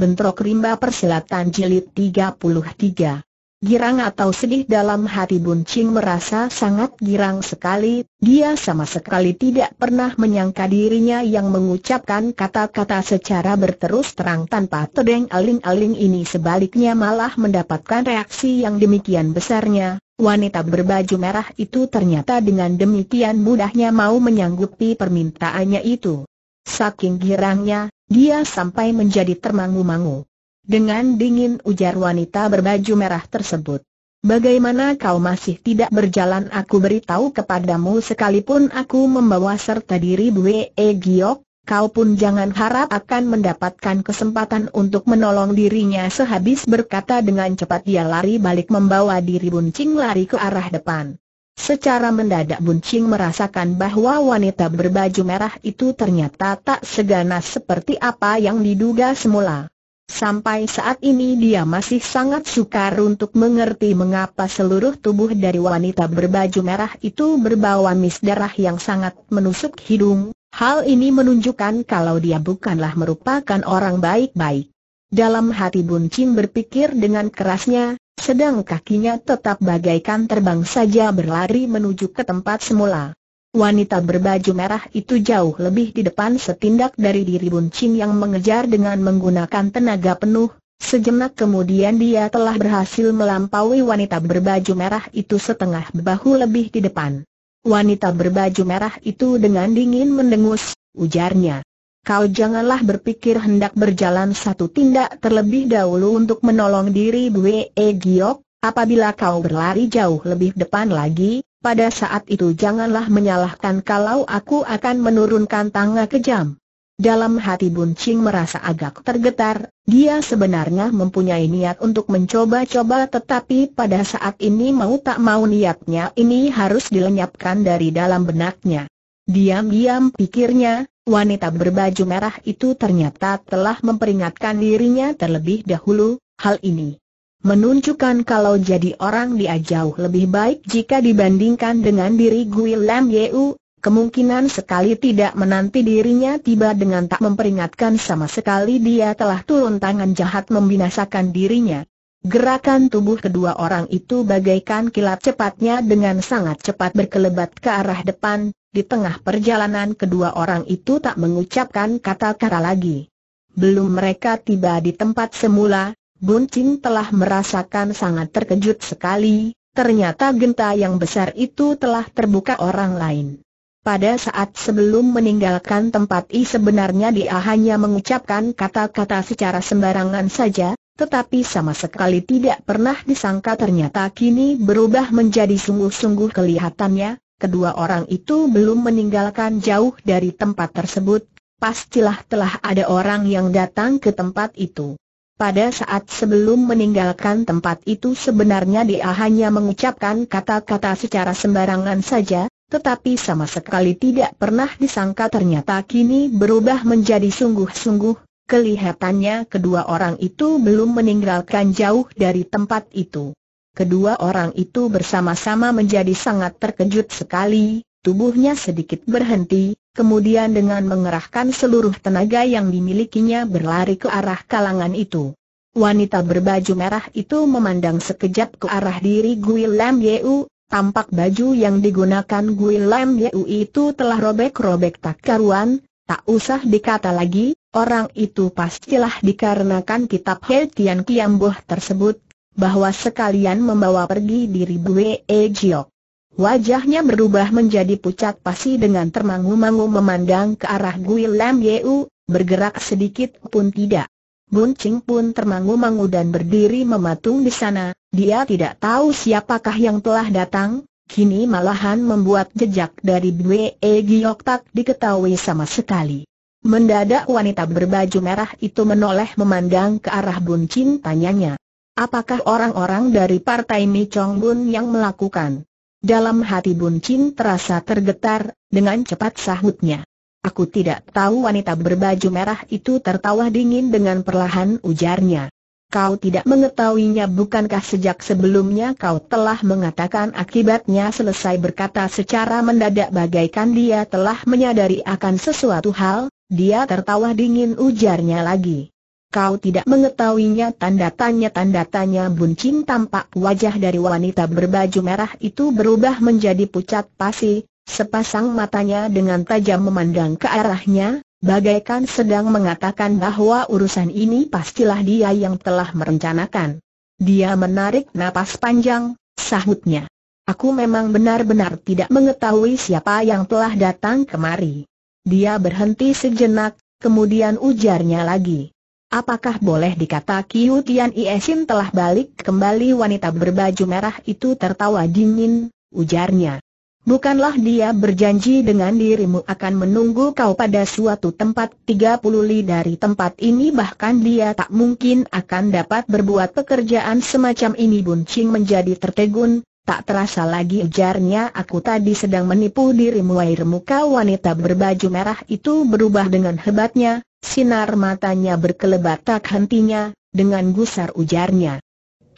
Bentrok Rimba Persilatan Jilid 33 Girang atau sedih dalam hati Buncing merasa sangat girang sekali, dia sama sekali tidak pernah menyangka dirinya yang mengucapkan kata-kata secara berterus terang tanpa tedeng aling-aling ini sebaliknya malah mendapatkan reaksi yang demikian besarnya. Wanita berbaju merah itu ternyata dengan demikian mudahnya mau menyanggupi permintaannya itu. Saking girangnya, dia sampai menjadi termangu-mangu. Dengan dingin ujar wanita berbaju merah tersebut. Bagaimana kau masih tidak berjalan aku beritahu kepadamu sekalipun aku membawa serta diri Bwe e Giok, kau pun jangan harap akan mendapatkan kesempatan untuk menolong dirinya sehabis berkata dengan cepat dia lari balik membawa diri buncing lari ke arah depan. Secara mendadak Buncing merasakan bahwa wanita berbaju merah itu ternyata tak seganas seperti apa yang diduga semula. Sampai saat ini dia masih sangat sukar untuk mengerti mengapa seluruh tubuh dari wanita berbaju merah itu berbau amis darah yang sangat menusuk hidung. Hal ini menunjukkan kalau dia bukanlah merupakan orang baik-baik. Dalam hati Buncin berpikir dengan kerasnya, sedang kakinya tetap bagaikan terbang saja berlari menuju ke tempat semula. Wanita berbaju merah itu jauh lebih di depan setindak dari diri Bun Ching yang mengejar dengan menggunakan tenaga penuh, Sejenak kemudian dia telah berhasil melampaui wanita berbaju merah itu setengah bahu lebih di depan. Wanita berbaju merah itu dengan dingin mendengus, ujarnya kau janganlah berpikir hendak berjalan satu tindak terlebih dahulu untuk menolong diri Bwe e Giok, apabila kau berlari jauh lebih depan lagi, pada saat itu janganlah menyalahkan kalau aku akan menurunkan tangga kejam. Dalam hati Bun Ching merasa agak tergetar, dia sebenarnya mempunyai niat untuk mencoba-coba tetapi pada saat ini mau tak mau niatnya ini harus dilenyapkan dari dalam benaknya. Diam-diam pikirnya, wanita berbaju merah itu ternyata telah memperingatkan dirinya terlebih dahulu, hal ini menunjukkan kalau jadi orang dia jauh lebih baik jika dibandingkan dengan diri Gui Lam Yeu, kemungkinan sekali tidak menanti dirinya tiba dengan tak memperingatkan sama sekali dia telah turun tangan jahat membinasakan dirinya. Gerakan tubuh kedua orang itu bagaikan kilat cepatnya dengan sangat cepat berkelebat ke arah depan, di tengah perjalanan kedua orang itu tak mengucapkan kata-kata lagi. Belum mereka tiba di tempat semula, Cing telah merasakan sangat terkejut sekali, ternyata genta yang besar itu telah terbuka orang lain. Pada saat sebelum meninggalkan tempat I sebenarnya dia hanya mengucapkan kata-kata secara sembarangan saja, tetapi sama sekali tidak pernah disangka ternyata kini berubah menjadi sungguh-sungguh kelihatannya, kedua orang itu belum meninggalkan jauh dari tempat tersebut, pastilah telah ada orang yang datang ke tempat itu. Pada saat sebelum meninggalkan tempat itu sebenarnya dia hanya mengucapkan kata-kata secara sembarangan saja, tetapi sama sekali tidak pernah disangka ternyata kini berubah menjadi sungguh-sungguh, kelihatannya kedua orang itu belum meninggalkan jauh dari tempat itu. Kedua orang itu bersama-sama menjadi sangat terkejut sekali, tubuhnya sedikit berhenti, kemudian dengan mengerahkan seluruh tenaga yang dimilikinya berlari ke arah kalangan itu. Wanita berbaju merah itu memandang sekejap ke arah diri Gui Lam Yeu, tampak baju yang digunakan Gui Lam Yeu itu telah robek-robek tak karuan, tak usah dikata lagi, orang itu pastilah dikarenakan kitab Heltian Tian Kiamboh tersebut bahwa sekalian membawa pergi diri Bue e Jiok. Wajahnya berubah menjadi pucat pasi dengan termangu-mangu memandang ke arah Gui Lam Yeu, bergerak sedikit pun tidak. Buncing pun termangu-mangu dan berdiri mematung di sana, dia tidak tahu siapakah yang telah datang, kini malahan membuat jejak dari Bwe Giok e tak diketahui sama sekali. Mendadak wanita berbaju merah itu menoleh memandang ke arah Ching tanyanya, Apakah orang-orang dari partai Mi Chong Bun yang melakukan? Dalam hati Bun Chin terasa tergetar, dengan cepat sahutnya. Aku tidak tahu wanita berbaju merah itu tertawa dingin dengan perlahan ujarnya. Kau tidak mengetahuinya bukankah sejak sebelumnya kau telah mengatakan akibatnya selesai berkata secara mendadak bagaikan dia telah menyadari akan sesuatu hal, dia tertawa dingin ujarnya lagi. Kau tidak mengetahuinya tanda-tanya tanda-tanya buncing tampak wajah dari wanita berbaju merah itu berubah menjadi pucat pasi, sepasang matanya dengan tajam memandang ke arahnya, bagaikan sedang mengatakan bahwa urusan ini pastilah dia yang telah merencanakan. Dia menarik napas panjang, sahutnya. Aku memang benar-benar tidak mengetahui siapa yang telah datang kemari. Dia berhenti sejenak, kemudian ujarnya lagi. Apakah boleh dikata Kiu Tian Iesin telah balik kembali wanita berbaju merah itu tertawa dingin, ujarnya. Bukanlah dia berjanji dengan dirimu akan menunggu kau pada suatu tempat 30 li dari tempat ini bahkan dia tak mungkin akan dapat berbuat pekerjaan semacam ini Buncing menjadi tertegun, Tak terasa lagi ujarnya aku tadi sedang menipu dirimu air muka wanita berbaju merah itu berubah dengan hebatnya, sinar matanya berkelebat tak hentinya, dengan gusar ujarnya.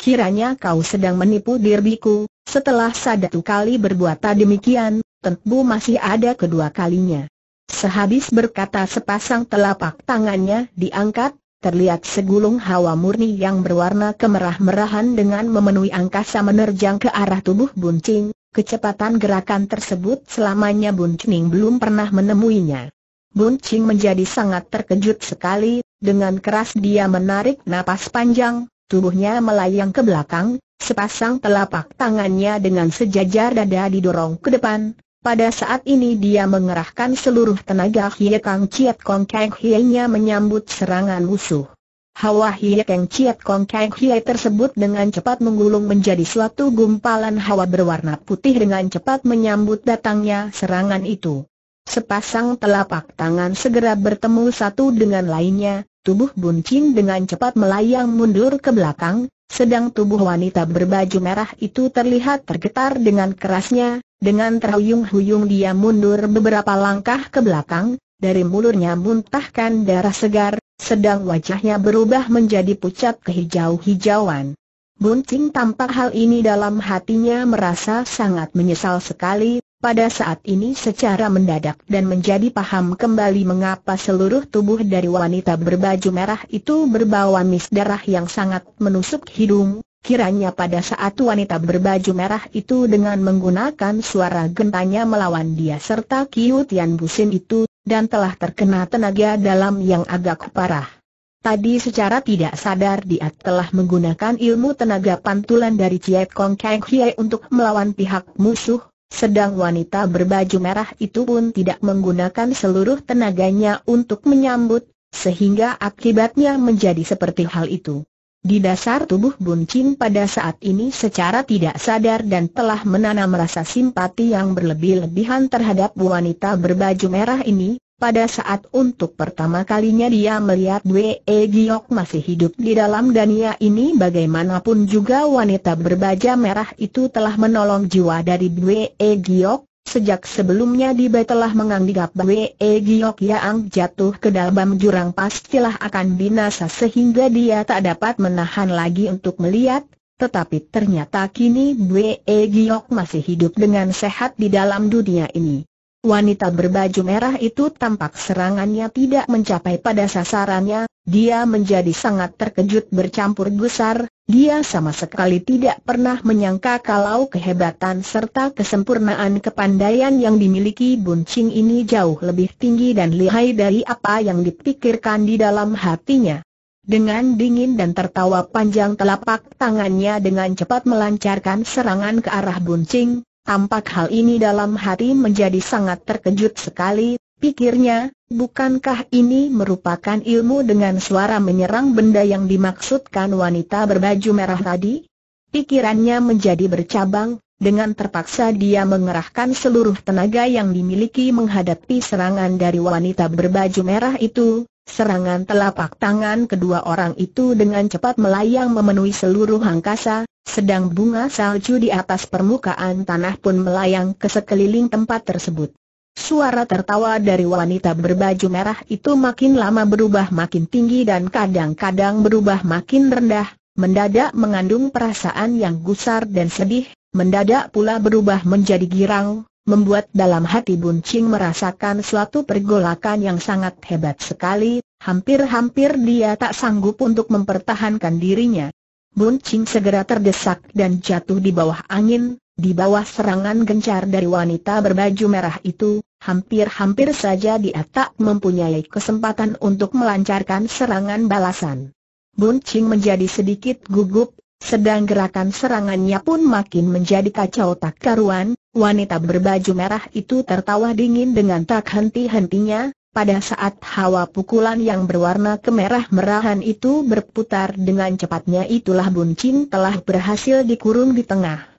Kiranya kau sedang menipu diriku, setelah sadatu kali berbuat demikian, tentu masih ada kedua kalinya. Sehabis berkata sepasang telapak tangannya diangkat, terlihat segulung hawa murni yang berwarna kemerah-merahan dengan memenuhi angkasa menerjang ke arah tubuh Buncing, kecepatan gerakan tersebut selamanya Buncing belum pernah menemuinya. Buncing menjadi sangat terkejut sekali, dengan keras dia menarik napas panjang, tubuhnya melayang ke belakang, sepasang telapak tangannya dengan sejajar dada didorong ke depan, pada saat ini dia mengerahkan seluruh tenaga Hie Kang Chiat Kong Kang Hie-nya menyambut serangan musuh. Hawa Hie Kang Chiat Kong Kang Hie tersebut dengan cepat menggulung menjadi suatu gumpalan hawa berwarna putih dengan cepat menyambut datangnya serangan itu. Sepasang telapak tangan segera bertemu satu dengan lainnya, tubuh buncin dengan cepat melayang mundur ke belakang, sedang tubuh wanita berbaju merah itu terlihat tergetar dengan kerasnya, dengan terhuyung-huyung dia mundur beberapa langkah ke belakang, dari mulurnya muntahkan darah segar, sedang wajahnya berubah menjadi pucat kehijau-hijauan. Bunting tampak hal ini dalam hatinya merasa sangat menyesal sekali, pada saat ini secara mendadak dan menjadi paham kembali mengapa seluruh tubuh dari wanita berbaju merah itu berbau amis darah yang sangat menusuk hidung, Kiranya pada saat wanita berbaju merah itu dengan menggunakan suara gentanya melawan dia serta Kiu Tian Busin itu, dan telah terkena tenaga dalam yang agak parah. Tadi secara tidak sadar dia telah menggunakan ilmu tenaga pantulan dari Ciet Kong Kang Hie untuk melawan pihak musuh, sedang wanita berbaju merah itu pun tidak menggunakan seluruh tenaganya untuk menyambut, sehingga akibatnya menjadi seperti hal itu. Di dasar tubuh Buncing pada saat ini secara tidak sadar dan telah menanam rasa simpati yang berlebih-lebihan terhadap wanita berbaju merah ini, pada saat untuk pertama kalinya dia melihat Wee Giok masih hidup di dalam dunia ini bagaimanapun juga wanita berbaju merah itu telah menolong jiwa dari Wee Giok, Sejak sebelumnya Diba telah menganggap bahwa E Giok Yang jatuh ke dalam jurang pastilah akan binasa sehingga dia tak dapat menahan lagi untuk melihat, tetapi ternyata kini Bwe e Giok masih hidup dengan sehat di dalam dunia ini. Wanita berbaju merah itu tampak serangannya tidak mencapai pada sasarannya, dia menjadi sangat terkejut bercampur gusar, dia sama sekali tidak pernah menyangka kalau kehebatan serta kesempurnaan kepandaian yang dimiliki Buncing ini jauh lebih tinggi dan lihai dari apa yang dipikirkan di dalam hatinya. Dengan dingin dan tertawa panjang telapak tangannya dengan cepat melancarkan serangan ke arah Buncing, tampak hal ini dalam hati menjadi sangat terkejut sekali, Pikirnya, bukankah ini merupakan ilmu dengan suara menyerang benda yang dimaksudkan wanita berbaju merah tadi? Pikirannya menjadi bercabang, dengan terpaksa dia mengerahkan seluruh tenaga yang dimiliki menghadapi serangan dari wanita berbaju merah itu, serangan telapak tangan kedua orang itu dengan cepat melayang memenuhi seluruh angkasa, sedang bunga salju di atas permukaan tanah pun melayang ke sekeliling tempat tersebut. Suara tertawa dari wanita berbaju merah itu makin lama berubah makin tinggi dan kadang-kadang berubah makin rendah, mendadak mengandung perasaan yang gusar dan sedih, mendadak pula berubah menjadi girang, membuat dalam hati Buncing merasakan suatu pergolakan yang sangat hebat sekali, hampir-hampir dia tak sanggup untuk mempertahankan dirinya. Buncing segera terdesak dan jatuh di bawah angin, di bawah serangan gencar dari wanita berbaju merah itu, hampir-hampir saja dia tak mempunyai kesempatan untuk melancarkan serangan balasan. Bun Ching menjadi sedikit gugup, sedang gerakan serangannya pun makin menjadi kacau tak karuan, wanita berbaju merah itu tertawa dingin dengan tak henti-hentinya, pada saat hawa pukulan yang berwarna kemerah-merahan itu berputar dengan cepatnya itulah Bun Ching telah berhasil dikurung di tengah.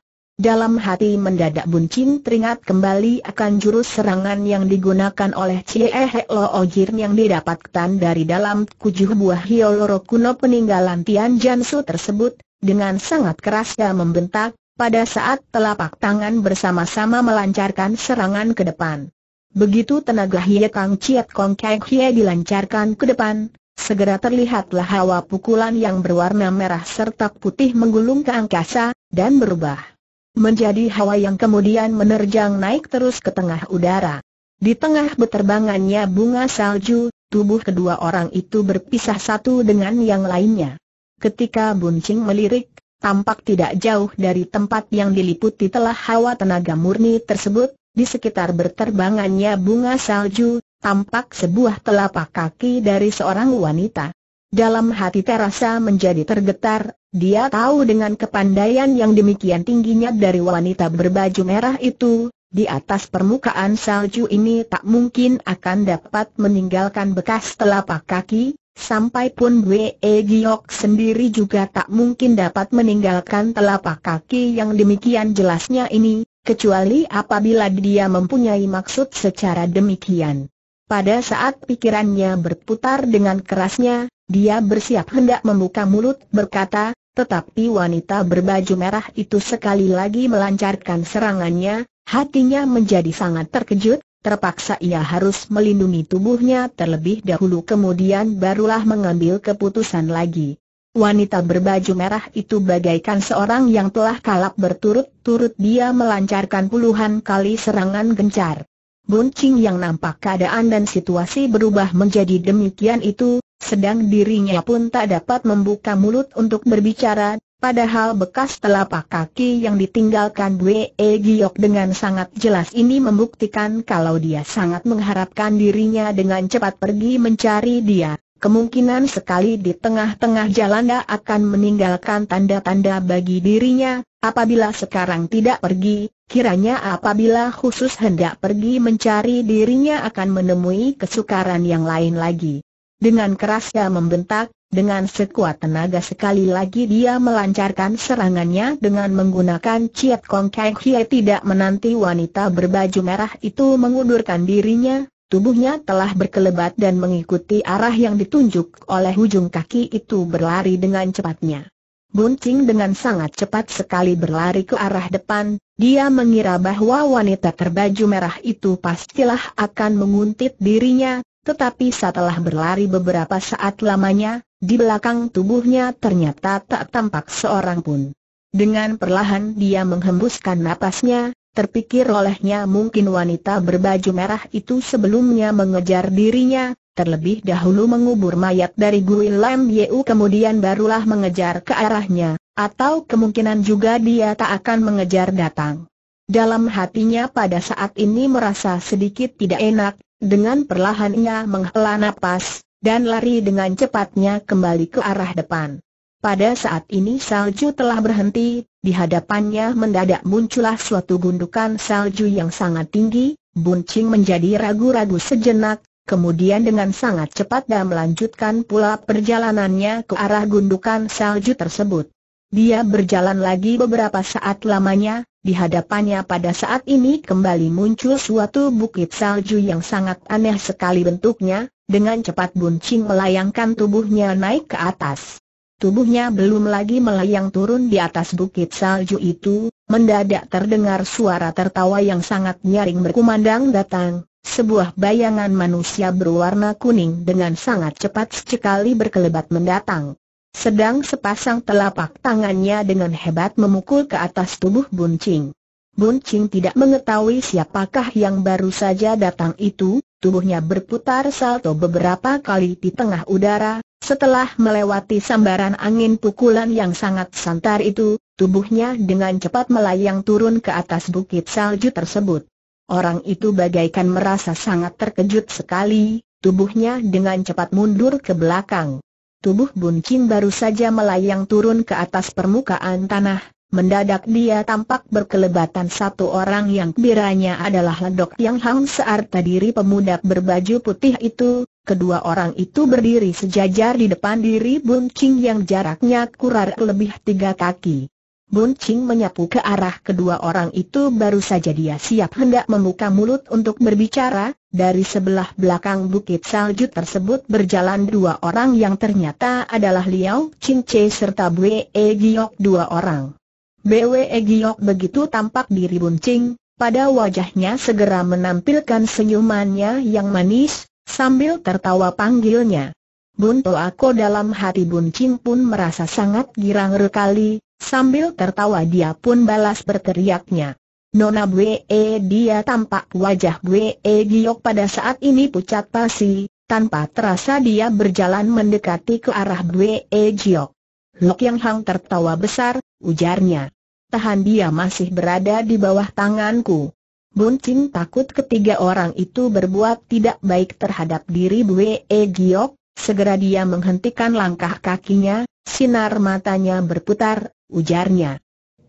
Dalam hati mendadak buncing teringat kembali akan jurus serangan yang digunakan oleh Cie Lo Ojir yang didapatkan dari dalam kujuh buah Hioloro kuno peninggalan Tian Jansu tersebut, dengan sangat keras dia membentak, pada saat telapak tangan bersama-sama melancarkan serangan ke depan. Begitu tenaga Hie Kang Chiat Kong Kek Hie dilancarkan ke depan, segera terlihatlah hawa pukulan yang berwarna merah serta putih menggulung ke angkasa, dan berubah menjadi hawa yang kemudian menerjang naik terus ke tengah udara. Di tengah beterbangannya bunga salju, tubuh kedua orang itu berpisah satu dengan yang lainnya. Ketika Buncing melirik, tampak tidak jauh dari tempat yang diliputi telah hawa tenaga murni tersebut, di sekitar berterbangannya bunga salju, tampak sebuah telapak kaki dari seorang wanita. Dalam hati terasa menjadi tergetar, dia tahu dengan kepandaian yang demikian tingginya dari wanita berbaju merah itu, di atas permukaan salju ini tak mungkin akan dapat meninggalkan bekas telapak kaki, sampai pun Wee Giok sendiri juga tak mungkin dapat meninggalkan telapak kaki yang demikian jelasnya ini, kecuali apabila dia mempunyai maksud secara demikian. Pada saat pikirannya berputar dengan kerasnya, dia bersiap hendak membuka mulut berkata, tetapi wanita berbaju merah itu sekali lagi melancarkan serangannya, hatinya menjadi sangat terkejut, terpaksa ia harus melindungi tubuhnya terlebih dahulu kemudian barulah mengambil keputusan lagi. Wanita berbaju merah itu bagaikan seorang yang telah kalap berturut-turut dia melancarkan puluhan kali serangan gencar. Buncing yang nampak keadaan dan situasi berubah menjadi demikian itu, sedang dirinya pun tak dapat membuka mulut untuk berbicara, padahal bekas telapak kaki yang ditinggalkan Bwe e Giok dengan sangat jelas ini membuktikan kalau dia sangat mengharapkan dirinya dengan cepat pergi mencari dia. Kemungkinan sekali di tengah-tengah jalan dia akan meninggalkan tanda-tanda bagi dirinya, apabila sekarang tidak pergi, Kiranya apabila khusus hendak pergi mencari dirinya akan menemui kesukaran yang lain lagi. Dengan keras kerasnya membentak, dengan sekuat tenaga sekali lagi dia melancarkan serangannya dengan menggunakan Ciat Kong Kang Hie tidak menanti wanita berbaju merah itu mengundurkan dirinya, tubuhnya telah berkelebat dan mengikuti arah yang ditunjuk oleh ujung kaki itu berlari dengan cepatnya. Buncing dengan sangat cepat sekali berlari ke arah depan, dia mengira bahwa wanita terbaju merah itu pastilah akan menguntit dirinya, tetapi setelah berlari beberapa saat lamanya, di belakang tubuhnya ternyata tak tampak seorang pun. Dengan perlahan dia menghembuskan napasnya, terpikir olehnya mungkin wanita berbaju merah itu sebelumnya mengejar dirinya, terlebih dahulu mengubur mayat dari Gui Lam Yeu kemudian barulah mengejar ke arahnya, atau kemungkinan juga dia tak akan mengejar datang. Dalam hatinya pada saat ini merasa sedikit tidak enak, dengan perlahan ia menghela nafas dan lari dengan cepatnya kembali ke arah depan. Pada saat ini salju telah berhenti, di hadapannya mendadak muncullah suatu gundukan salju yang sangat tinggi, Buncing menjadi ragu-ragu sejenak, kemudian dengan sangat cepat dan melanjutkan pula perjalanannya ke arah gundukan salju tersebut. Dia berjalan lagi beberapa saat lamanya, di hadapannya pada saat ini kembali muncul suatu bukit salju yang sangat aneh sekali bentuknya, dengan cepat buncing melayangkan tubuhnya naik ke atas. Tubuhnya belum lagi melayang turun di atas bukit salju itu, mendadak terdengar suara tertawa yang sangat nyaring berkumandang datang. Sebuah bayangan manusia berwarna kuning dengan sangat cepat sekali berkelebat mendatang. Sedang sepasang telapak tangannya dengan hebat memukul ke atas tubuh Buncing. Buncing tidak mengetahui siapakah yang baru saja datang itu, tubuhnya berputar salto beberapa kali di tengah udara, setelah melewati sambaran angin pukulan yang sangat santar itu, tubuhnya dengan cepat melayang turun ke atas bukit salju tersebut. Orang itu bagaikan merasa sangat terkejut sekali, tubuhnya dengan cepat mundur ke belakang. Tubuh Bun Kim baru saja melayang turun ke atas permukaan tanah, mendadak dia tampak berkelebatan satu orang yang biranya adalah Ledok Yang Hang searta diri pemuda berbaju putih itu, kedua orang itu berdiri sejajar di depan diri Bun Kim yang jaraknya kurang lebih tiga kaki. Bun Ching menyapu ke arah kedua orang itu baru saja dia siap hendak membuka mulut untuk berbicara, dari sebelah belakang bukit salju tersebut berjalan dua orang yang ternyata adalah Liao Ching Che serta Bwe e Giok dua orang. Bwe e Giok begitu tampak diri Bun Ching, pada wajahnya segera menampilkan senyumannya yang manis, sambil tertawa panggilnya. Bun Toako dalam hati Bun Ching pun merasa sangat girang rekali, Sambil tertawa dia pun balas berteriaknya. Nona Bwe eh, dia tampak wajah Bwe eh, Giok pada saat ini pucat pasi, tanpa terasa dia berjalan mendekati ke arah Bwe eh, Giok. Lok Yang Hang tertawa besar, ujarnya. Tahan dia masih berada di bawah tanganku. Buncing takut ketiga orang itu berbuat tidak baik terhadap diri Bwe Giok, segera dia menghentikan langkah kakinya, sinar matanya berputar, ujarnya.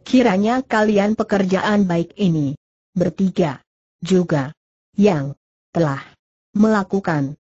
Kiranya kalian pekerjaan baik ini bertiga juga yang telah melakukan.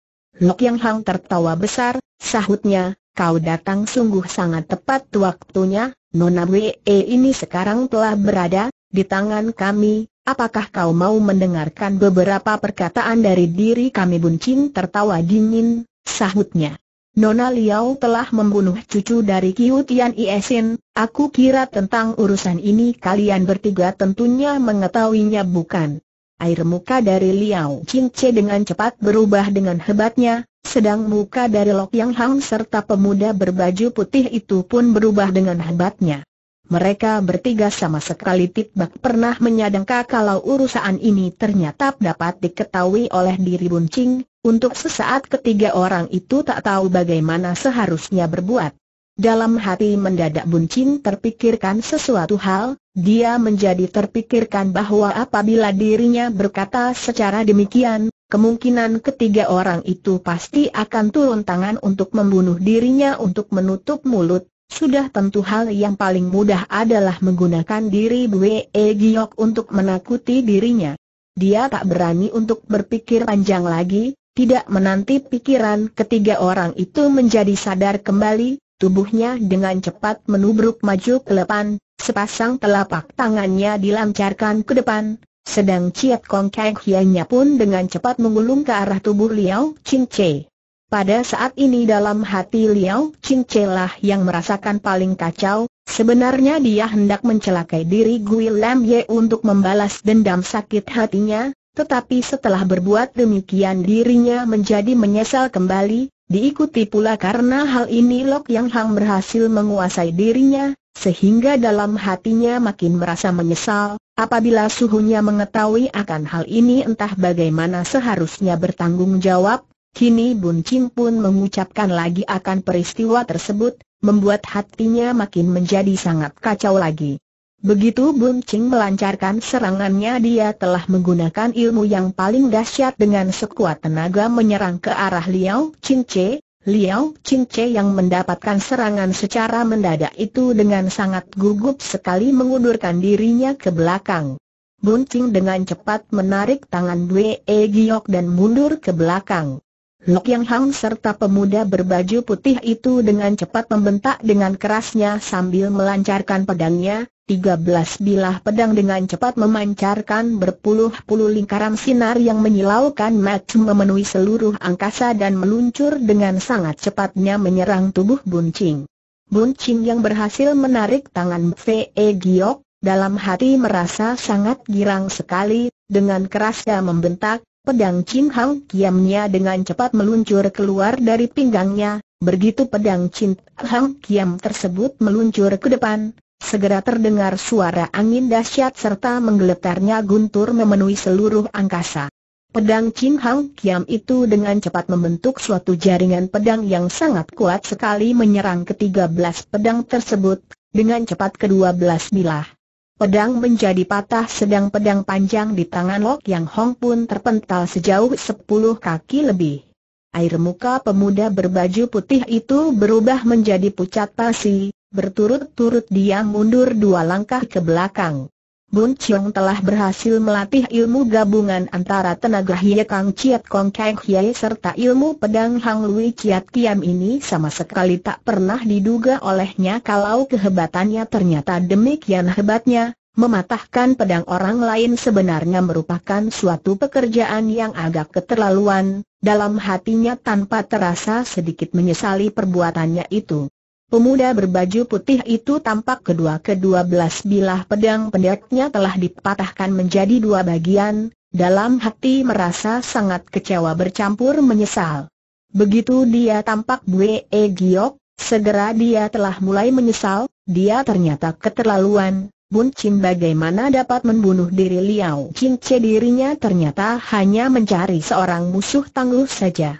Lok Yang Hang tertawa besar, sahutnya, kau datang sungguh sangat tepat waktunya, Nona WE eh, ini sekarang telah berada di tangan kami, apakah kau mau mendengarkan beberapa perkataan dari diri kami Buncin tertawa dingin, sahutnya. Nona Liao telah membunuh cucu dari Kiu Tian Iesin, aku kira tentang urusan ini kalian bertiga tentunya mengetahuinya bukan? Air muka dari Liao Qingce dengan cepat berubah dengan hebatnya, sedang muka dari Lok Yang Hang serta pemuda berbaju putih itu pun berubah dengan hebatnya. Mereka bertiga sama sekali tidak pernah menyadangka kalau urusan ini ternyata dapat diketahui oleh diri buncing, untuk sesaat ketiga orang itu tak tahu bagaimana seharusnya berbuat. Dalam hati mendadak buncing terpikirkan sesuatu hal, dia menjadi terpikirkan bahwa apabila dirinya berkata secara demikian, kemungkinan ketiga orang itu pasti akan turun tangan untuk membunuh dirinya untuk menutup mulut, sudah tentu hal yang paling mudah adalah menggunakan diri Bwe e Giok untuk menakuti dirinya. Dia tak berani untuk berpikir panjang lagi, tidak menanti pikiran ketiga orang itu menjadi sadar kembali, tubuhnya dengan cepat menubruk maju ke depan, sepasang telapak tangannya dilancarkan ke depan, sedang Ciat Kong Kek Hianya pun dengan cepat menggulung ke arah tubuh Liao Ching Che. Pada saat ini dalam hati Liao Cincelah yang merasakan paling kacau, sebenarnya dia hendak mencelakai diri Gui Lam Ye untuk membalas dendam sakit hatinya, tetapi setelah berbuat demikian dirinya menjadi menyesal kembali, diikuti pula karena hal ini Lok Yang Hang berhasil menguasai dirinya, sehingga dalam hatinya makin merasa menyesal, apabila suhunya mengetahui akan hal ini entah bagaimana seharusnya bertanggung jawab, Kini Bun Kim pun mengucapkan lagi akan peristiwa tersebut, membuat hatinya makin menjadi sangat kacau lagi. Begitu Bun melancarkan serangannya dia telah menggunakan ilmu yang paling dahsyat dengan sekuat tenaga menyerang ke arah Liao Ching Che. Liao Ching Che yang mendapatkan serangan secara mendadak itu dengan sangat gugup sekali mengundurkan dirinya ke belakang. Bun dengan cepat menarik tangan Wei Egyok Giok dan mundur ke belakang. Lok Yang Hang serta pemuda berbaju putih itu dengan cepat membentak dengan kerasnya sambil melancarkan pedangnya, 13 bilah pedang dengan cepat memancarkan berpuluh-puluh lingkaran sinar yang menyilaukan match memenuhi seluruh angkasa dan meluncur dengan sangat cepatnya menyerang tubuh Buncing. Buncing yang berhasil menarik tangan Fe e Giok, dalam hati merasa sangat girang sekali, dengan kerasnya membentak, Pedang Chin Hang Kiamnya dengan cepat meluncur keluar dari pinggangnya, begitu pedang Chin Hang Kiam tersebut meluncur ke depan, segera terdengar suara angin dahsyat serta menggeletarnya guntur memenuhi seluruh angkasa. Pedang Chin Hang Kiam itu dengan cepat membentuk suatu jaringan pedang yang sangat kuat sekali menyerang ketiga belas pedang tersebut, dengan cepat kedua belas bilah. Pedang menjadi patah sedang pedang panjang di tangan Lok Yang Hong pun terpental sejauh sepuluh kaki lebih. Air muka pemuda berbaju putih itu berubah menjadi pucat pasi, berturut-turut dia mundur dua langkah ke belakang. Bun Chiong telah berhasil melatih ilmu gabungan antara tenaga Hie Kang Chiat Kong Kang Hie serta ilmu pedang Hang Lui Chiat Kiam ini sama sekali tak pernah diduga olehnya kalau kehebatannya ternyata demikian hebatnya. Mematahkan pedang orang lain sebenarnya merupakan suatu pekerjaan yang agak keterlaluan, dalam hatinya tanpa terasa sedikit menyesali perbuatannya itu. Pemuda berbaju putih itu tampak kedua-kedua belas bilah pedang pendeknya telah dipatahkan menjadi dua bagian, dalam hati merasa sangat kecewa bercampur menyesal. Begitu dia tampak Bue e Giok, segera dia telah mulai menyesal, dia ternyata keterlaluan, Bun Cim bagaimana dapat membunuh diri Liao Chin dirinya ternyata hanya mencari seorang musuh tangguh saja.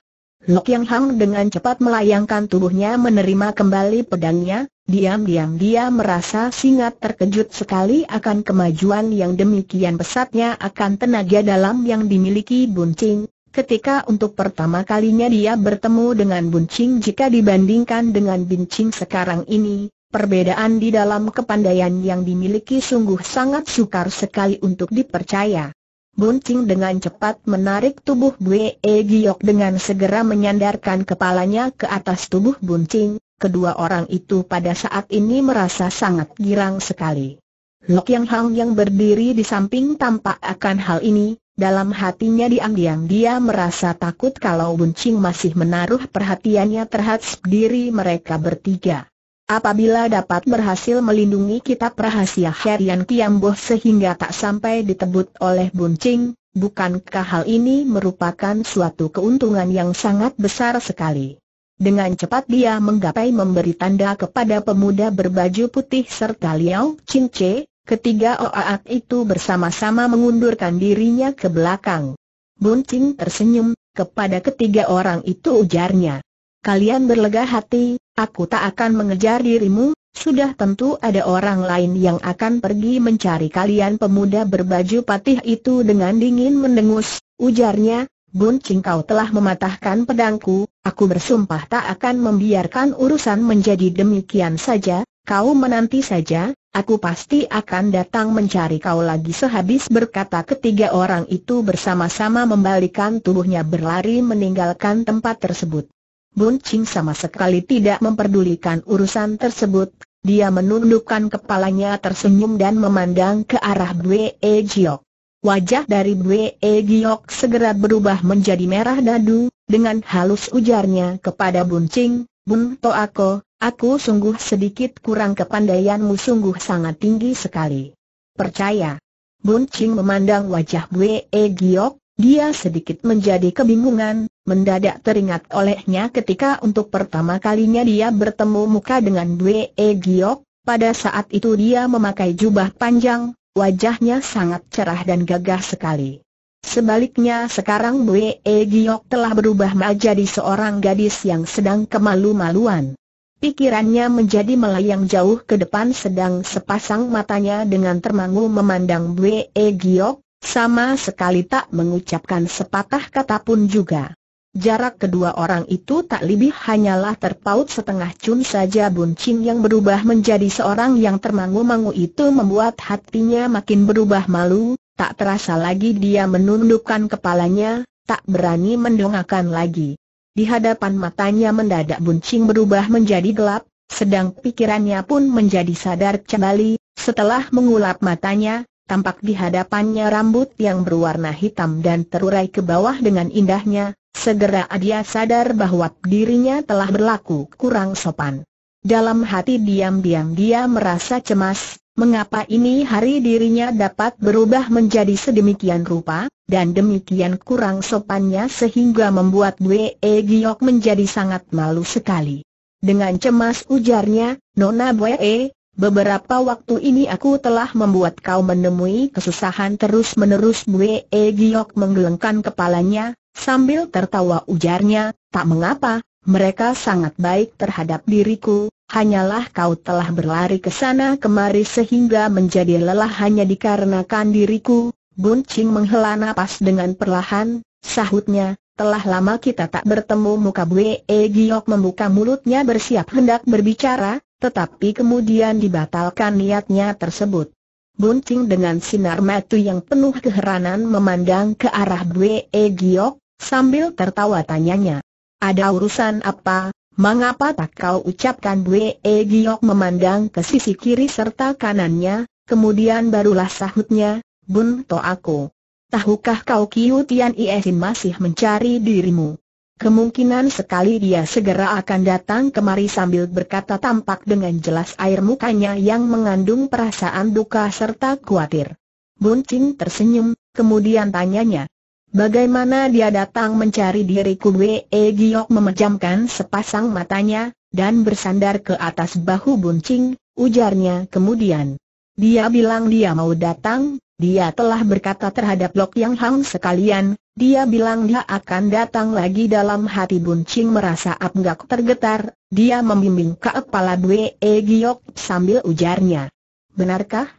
Lok Yang Hang dengan cepat melayangkan tubuhnya menerima kembali pedangnya, diam-diam dia merasa singat terkejut sekali akan kemajuan yang demikian pesatnya akan tenaga dalam yang dimiliki Buncing. Ketika untuk pertama kalinya dia bertemu dengan Buncing jika dibandingkan dengan Bincing sekarang ini, perbedaan di dalam kepandaian yang dimiliki sungguh sangat sukar sekali untuk dipercaya. Buncing dengan cepat menarik tubuh Bue e Giok dengan segera menyandarkan kepalanya ke atas tubuh Buncing, kedua orang itu pada saat ini merasa sangat girang sekali. Lok Yang Hang yang berdiri di samping tampak akan hal ini, dalam hatinya diam-diam dia merasa takut kalau Buncing masih menaruh perhatiannya terhadap diri mereka bertiga. Apabila dapat berhasil melindungi kitab rahasia Herian Kiamboh sehingga tak sampai ditebut oleh buncing, bukankah hal ini merupakan suatu keuntungan yang sangat besar sekali? Dengan cepat dia menggapai memberi tanda kepada pemuda berbaju putih serta Liao Cince, ketiga oaat itu bersama-sama mengundurkan dirinya ke belakang. Buncing tersenyum, kepada ketiga orang itu ujarnya. Kalian berlega hati, Aku tak akan mengejar dirimu, sudah tentu ada orang lain yang akan pergi mencari kalian pemuda berbaju patih itu dengan dingin mendengus, ujarnya, Buncing kau telah mematahkan pedangku, aku bersumpah tak akan membiarkan urusan menjadi demikian saja, kau menanti saja, aku pasti akan datang mencari kau lagi sehabis berkata ketiga orang itu bersama-sama membalikan tubuhnya berlari meninggalkan tempat tersebut. Bun Ching sama sekali tidak memperdulikan urusan tersebut, dia menundukkan kepalanya tersenyum dan memandang ke arah Bue e Giok. Wajah dari Bue e Giok segera berubah menjadi merah dadu, dengan halus ujarnya kepada Bun Ching, Bun Toako, aku sungguh sedikit kurang kepandaianmu sungguh sangat tinggi sekali. Percaya. Bun Ching memandang wajah Bue e Giok, dia sedikit menjadi kebingungan, mendadak teringat olehnya ketika untuk pertama kalinya dia bertemu muka dengan Dwe e Giok, pada saat itu dia memakai jubah panjang, wajahnya sangat cerah dan gagah sekali. Sebaliknya sekarang Dwe e Giok telah berubah menjadi seorang gadis yang sedang kemalu-maluan. Pikirannya menjadi melayang jauh ke depan sedang sepasang matanya dengan termangu memandang Bwe e Giok, sama sekali tak mengucapkan sepatah kata pun juga. Jarak kedua orang itu tak lebih hanyalah terpaut setengah cun saja Buncing yang berubah menjadi seorang yang termangu-mangu itu membuat hatinya makin berubah malu, tak terasa lagi dia menundukkan kepalanya, tak berani mendongakkan lagi. Di hadapan matanya mendadak buncing berubah menjadi gelap, sedang pikirannya pun menjadi sadar kembali, setelah mengulap matanya, tampak di hadapannya rambut yang berwarna hitam dan terurai ke bawah dengan indahnya, segera dia sadar bahwa dirinya telah berlaku kurang sopan. Dalam hati diam-diam dia merasa cemas, mengapa ini hari dirinya dapat berubah menjadi sedemikian rupa, dan demikian kurang sopannya sehingga membuat Dwe e Giok menjadi sangat malu sekali. Dengan cemas ujarnya, Nona Bwe, e Beberapa waktu ini aku telah membuat kau menemui kesusahan terus-menerus Bwe e Giok menggelengkan kepalanya, sambil tertawa ujarnya, tak mengapa, mereka sangat baik terhadap diriku, hanyalah kau telah berlari ke sana kemari sehingga menjadi lelah hanya dikarenakan diriku. Bun Ching menghela napas dengan perlahan, sahutnya, telah lama kita tak bertemu muka Bwe e Giok membuka mulutnya bersiap hendak berbicara, tetapi kemudian dibatalkan niatnya tersebut. Bunting dengan sinar mata yang penuh keheranan memandang ke arah Bwe e Giok, sambil tertawa tanyanya. Ada urusan apa, mengapa tak kau ucapkan Bwe e Giok memandang ke sisi kiri serta kanannya, kemudian barulah sahutnya, Bun To aku. Tahukah kau Kiu Tian Iesin masih mencari dirimu? Kemungkinan sekali dia segera akan datang kemari sambil berkata tampak dengan jelas air mukanya yang mengandung perasaan duka serta khawatir. Ching tersenyum, kemudian tanyanya, Bagaimana dia datang mencari diriku Wee Giok memejamkan sepasang matanya, dan bersandar ke atas bahu Ching, ujarnya kemudian. Dia bilang dia mau datang, dia telah berkata terhadap Lok Yang Hang sekalian, dia bilang dia akan datang lagi dalam hati buncing merasa abgak tergetar, dia membimbing ke kepala Bwe e Giok sambil ujarnya. Benarkah?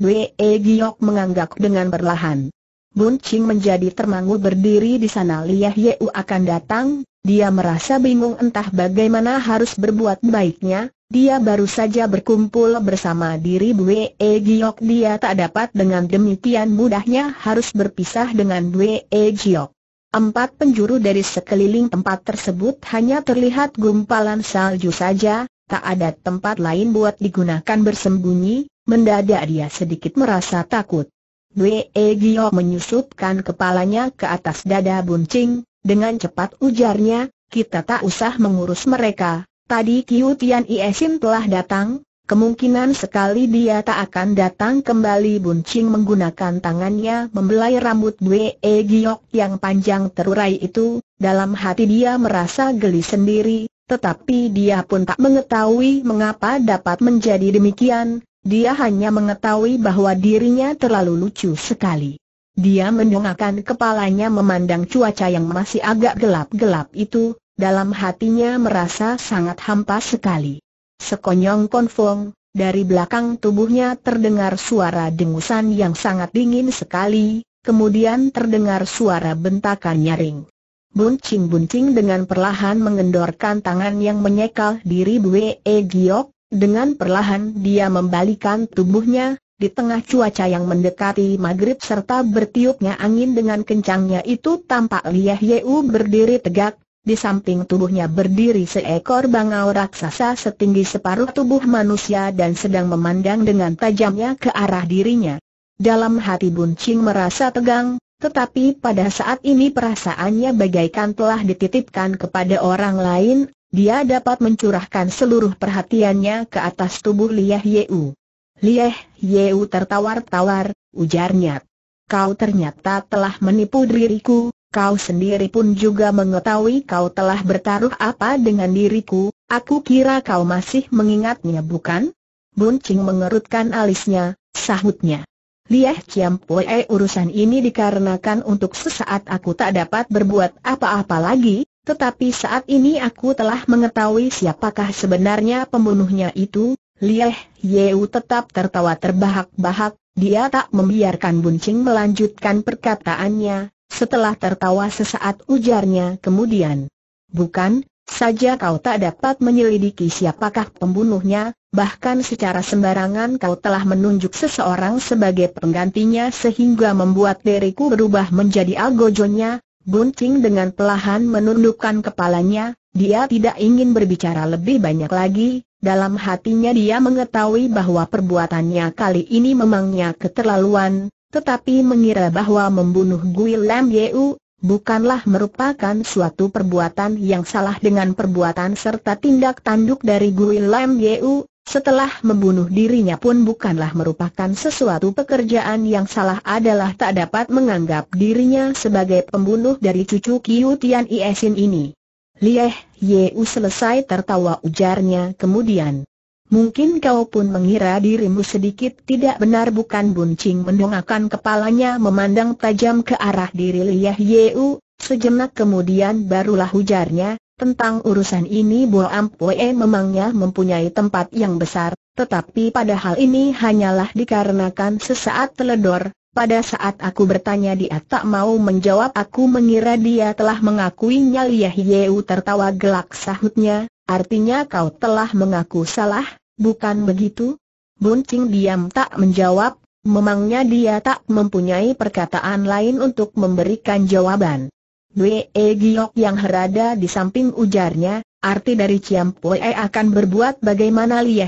Bwe e Giok mengangguk dengan perlahan. Buncing menjadi termangu berdiri di sana Liah Yeu akan datang, dia merasa bingung entah bagaimana harus berbuat baiknya, dia baru saja berkumpul bersama diri Bwe e Giok dia tak dapat dengan demikian mudahnya harus berpisah dengan Bwe e Giok. Empat penjuru dari sekeliling tempat tersebut hanya terlihat gumpalan salju saja, tak ada tempat lain buat digunakan bersembunyi, mendadak dia sedikit merasa takut. Bwe e Giok menyusupkan kepalanya ke atas dada buncing, dengan cepat ujarnya, kita tak usah mengurus mereka, Tadi Kiu Tian Iesin telah datang, kemungkinan sekali dia tak akan datang kembali Buncing menggunakan tangannya membelai rambut Bwe e Giok yang panjang terurai itu, dalam hati dia merasa geli sendiri, tetapi dia pun tak mengetahui mengapa dapat menjadi demikian, dia hanya mengetahui bahwa dirinya terlalu lucu sekali. Dia mendongakkan kepalanya memandang cuaca yang masih agak gelap-gelap itu, dalam hatinya merasa sangat hampa sekali. Sekonyong konfong, dari belakang tubuhnya terdengar suara dengusan yang sangat dingin sekali, kemudian terdengar suara bentakan nyaring. Buncing-buncing dengan perlahan mengendorkan tangan yang menyekal diri Bwe e Giok, dengan perlahan dia membalikan tubuhnya, di tengah cuaca yang mendekati maghrib serta bertiupnya angin dengan kencangnya itu tampak Liah Yeu berdiri tegak, di samping tubuhnya berdiri seekor bangau raksasa setinggi separuh tubuh manusia dan sedang memandang dengan tajamnya ke arah dirinya. Dalam hati Buncing merasa tegang, tetapi pada saat ini perasaannya bagaikan telah dititipkan kepada orang lain, dia dapat mencurahkan seluruh perhatiannya ke atas tubuh Liah Yeu. Liah Yeu tertawar-tawar, ujarnya. Kau ternyata telah menipu diriku, Kau sendiri pun juga mengetahui kau telah bertaruh apa dengan diriku, aku kira kau masih mengingatnya bukan? Buncing mengerutkan alisnya, sahutnya. Lieh Chiam Pue urusan ini dikarenakan untuk sesaat aku tak dapat berbuat apa-apa lagi, tetapi saat ini aku telah mengetahui siapakah sebenarnya pembunuhnya itu, Lieh Yeu tetap tertawa terbahak-bahak, dia tak membiarkan Buncing melanjutkan perkataannya, setelah tertawa sesaat ujarnya kemudian. Bukan, saja kau tak dapat menyelidiki siapakah pembunuhnya, bahkan secara sembarangan kau telah menunjuk seseorang sebagai penggantinya sehingga membuat diriku berubah menjadi algojonya, Bunting dengan pelahan menundukkan kepalanya, dia tidak ingin berbicara lebih banyak lagi, dalam hatinya dia mengetahui bahwa perbuatannya kali ini memangnya keterlaluan, tetapi mengira bahwa membunuh Gui Lam Yeu, bukanlah merupakan suatu perbuatan yang salah dengan perbuatan serta tindak tanduk dari Gui Lam Yeu, setelah membunuh dirinya pun bukanlah merupakan sesuatu pekerjaan yang salah adalah tak dapat menganggap dirinya sebagai pembunuh dari cucu Kiu Tian Iesin ini. Lieh Yeu selesai tertawa ujarnya kemudian. Mungkin kau pun mengira dirimu sedikit tidak benar bukan buncing mendongakkan kepalanya memandang tajam ke arah diri Liah Yeu, sejenak kemudian barulah hujarnya tentang urusan ini Bo Ampue memangnya mempunyai tempat yang besar, tetapi padahal ini hanyalah dikarenakan sesaat teledor, pada saat aku bertanya dia tak mau menjawab aku mengira dia telah mengakuinya Liah Yeu tertawa gelak sahutnya, artinya kau telah mengaku salah, bukan begitu? Bunting diam tak menjawab, memangnya dia tak mempunyai perkataan lain untuk memberikan jawaban. Dwe e Giok yang berada di samping ujarnya, arti dari Poe akan berbuat bagaimana Lia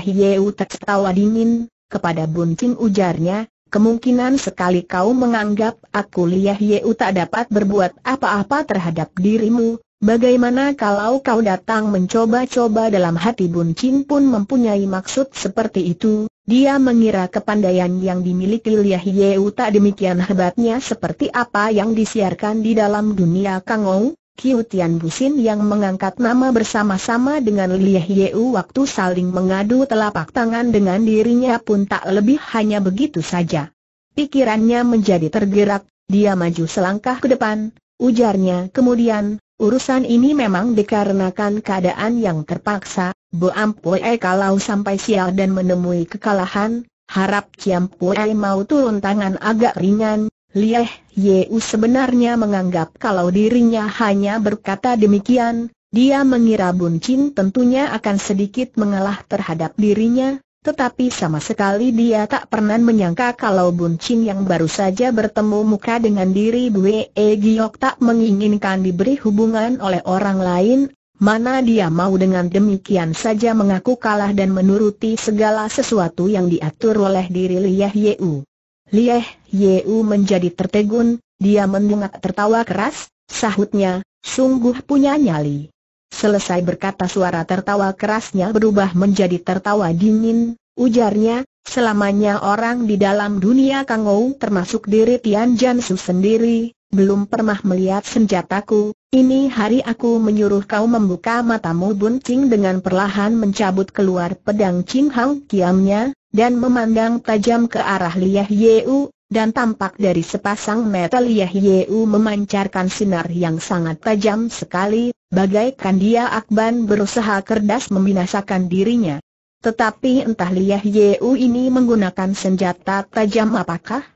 tak tertawa dingin, kepada Bunting ujarnya, Kemungkinan sekali kau menganggap aku Lia Yeu tak dapat berbuat apa-apa terhadap dirimu, Bagaimana kalau kau datang mencoba-coba dalam hati Bun Chin pun mempunyai maksud seperti itu, dia mengira kepandaian yang dimiliki Lia Hieu tak demikian hebatnya seperti apa yang disiarkan di dalam dunia Kangou, Kiu Tian Busin yang mengangkat nama bersama-sama dengan Lia Hieu waktu saling mengadu telapak tangan dengan dirinya pun tak lebih hanya begitu saja. Pikirannya menjadi tergerak, dia maju selangkah ke depan, ujarnya kemudian, Urusan ini memang dikarenakan keadaan yang terpaksa, Bo Ampue kalau sampai sial dan menemui kekalahan, harap Ciam Pue mau turun tangan agak ringan, Lieh Yeu sebenarnya menganggap kalau dirinya hanya berkata demikian, dia mengira Buncin tentunya akan sedikit mengalah terhadap dirinya, tetapi sama sekali dia tak pernah menyangka kalau Buncing yang baru saja bertemu muka dengan diri Bwe Giok tak menginginkan diberi hubungan oleh orang lain, mana dia mau dengan demikian saja mengaku kalah dan menuruti segala sesuatu yang diatur oleh diri Lieh Yeu. Lieh Yeu menjadi tertegun, dia mendongak tertawa keras, sahutnya, sungguh punya nyali. Selesai berkata suara tertawa kerasnya berubah menjadi tertawa dingin, ujarnya, selamanya orang di dalam dunia Kangou termasuk diri Tian Jansu sendiri, belum pernah melihat senjataku, ini hari aku menyuruh kau membuka matamu Bun Qing dengan perlahan mencabut keluar pedang Qing Hao Kiamnya, dan memandang tajam ke arah Liah Yeu, dan tampak dari sepasang metal liyah Yeu memancarkan sinar yang sangat tajam sekali, bagaikan dia Akban berusaha cerdas membinasakan dirinya. Tetapi entah liyah Yeu ini menggunakan senjata tajam apakah?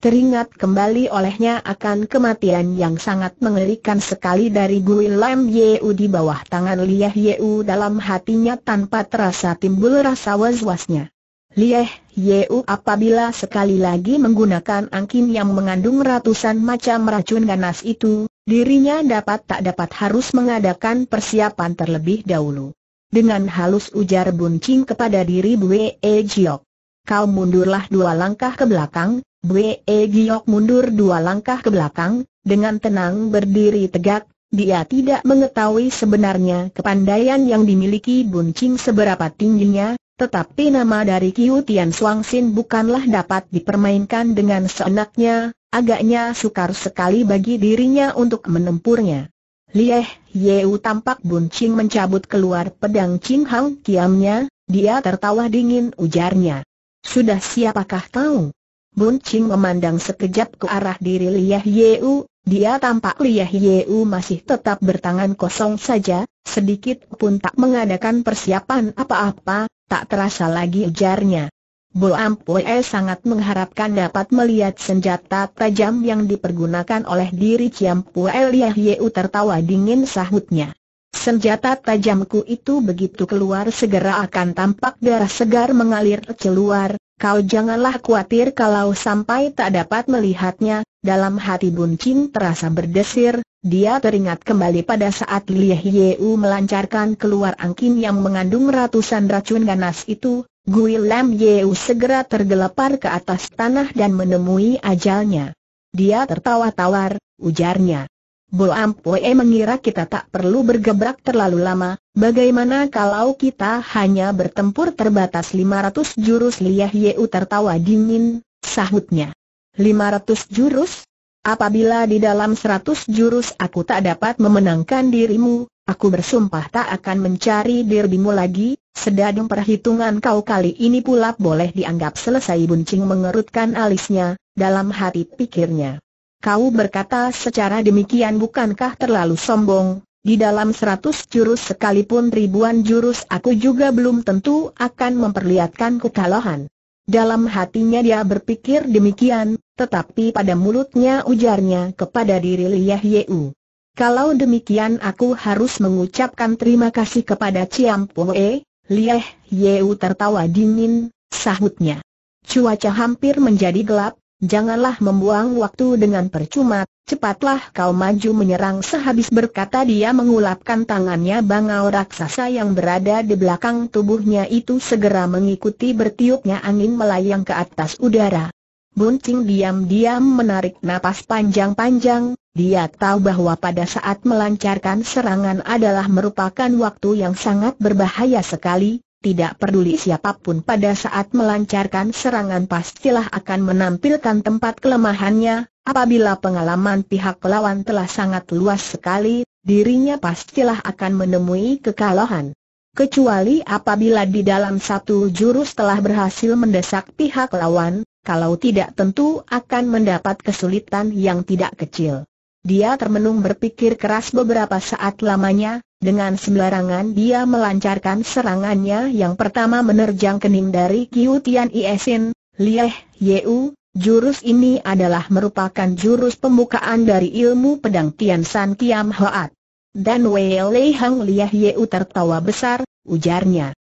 Teringat kembali olehnya akan kematian yang sangat mengerikan sekali dari Gui Lam Yeu di bawah tangan Liah Yeu dalam hatinya tanpa terasa timbul rasa was-wasnya. Lieh Yeu apabila sekali lagi menggunakan angkin yang mengandung ratusan macam racun ganas itu, dirinya dapat tak dapat harus mengadakan persiapan terlebih dahulu. Dengan halus ujar Buncing kepada diri Bwe e Giok. Kau mundurlah dua langkah ke belakang, Bwe e Giok mundur dua langkah ke belakang, dengan tenang berdiri tegak, dia tidak mengetahui sebenarnya kepandaian yang dimiliki Buncing seberapa tingginya, tetapi nama dari Kiu Tian Suang Sin bukanlah dapat dipermainkan dengan seenaknya, agaknya sukar sekali bagi dirinya untuk menempurnya. Lieh Yeu tampak buncing mencabut keluar pedang Ching Hang Kiamnya, dia tertawa dingin ujarnya. Sudah siapakah kau? Buncing memandang sekejap ke arah diri Lieh Yeu, dia tampak Lieh Yeu masih tetap bertangan kosong saja, sedikit pun tak mengadakan persiapan apa-apa, tak terasa lagi ujarnya. Bo Ampue sangat mengharapkan dapat melihat senjata tajam yang dipergunakan oleh diri Ciampue Liah Yeu tertawa dingin sahutnya. Senjata tajamku itu begitu keluar segera akan tampak darah segar mengalir keluar, kau janganlah khawatir kalau sampai tak dapat melihatnya, dalam hati Buncin terasa berdesir, dia teringat kembali pada saat Lie Hieu melancarkan keluar angin yang mengandung ratusan racun ganas itu, Gui Lam Yeu segera tergelepar ke atas tanah dan menemui ajalnya. Dia tertawa tawar, ujarnya. Bo Ampoe mengira kita tak perlu bergebrak terlalu lama, bagaimana kalau kita hanya bertempur terbatas 500 jurus Lie Hieu tertawa dingin, sahutnya. 500 jurus? Apabila di dalam seratus jurus aku tak dapat memenangkan dirimu, aku bersumpah tak akan mencari dirimu lagi, sedadung perhitungan kau kali ini pula boleh dianggap selesai buncing mengerutkan alisnya, dalam hati pikirnya. Kau berkata secara demikian bukankah terlalu sombong, di dalam seratus jurus sekalipun ribuan jurus aku juga belum tentu akan memperlihatkan kekalahan. Dalam hatinya dia berpikir demikian, tetapi pada mulutnya ujarnya kepada diri Liah Yeu. Kalau demikian aku harus mengucapkan terima kasih kepada Ciam Poe, Lieh Yeu tertawa dingin, sahutnya. Cuaca hampir menjadi gelap, Janganlah membuang waktu dengan percuma, cepatlah kau maju menyerang sehabis berkata dia mengulapkan tangannya bangau raksasa yang berada di belakang tubuhnya itu segera mengikuti bertiupnya angin melayang ke atas udara. Buncing diam-diam menarik napas panjang-panjang, dia tahu bahwa pada saat melancarkan serangan adalah merupakan waktu yang sangat berbahaya sekali, tidak peduli siapapun pada saat melancarkan serangan pastilah akan menampilkan tempat kelemahannya, apabila pengalaman pihak lawan telah sangat luas sekali, dirinya pastilah akan menemui kekalahan. Kecuali apabila di dalam satu jurus telah berhasil mendesak pihak lawan, kalau tidak tentu akan mendapat kesulitan yang tidak kecil. Dia termenung berpikir keras beberapa saat lamanya, dengan sembarangan dia melancarkan serangannya yang pertama menerjang kening dari Kiu Tian Iesin, Lieh Yeu. Jurus ini adalah merupakan jurus pembukaan dari ilmu pedang Tian San Kiam Hoat. Dan Wei Lei Hang Lieh Yeu tertawa besar, ujarnya.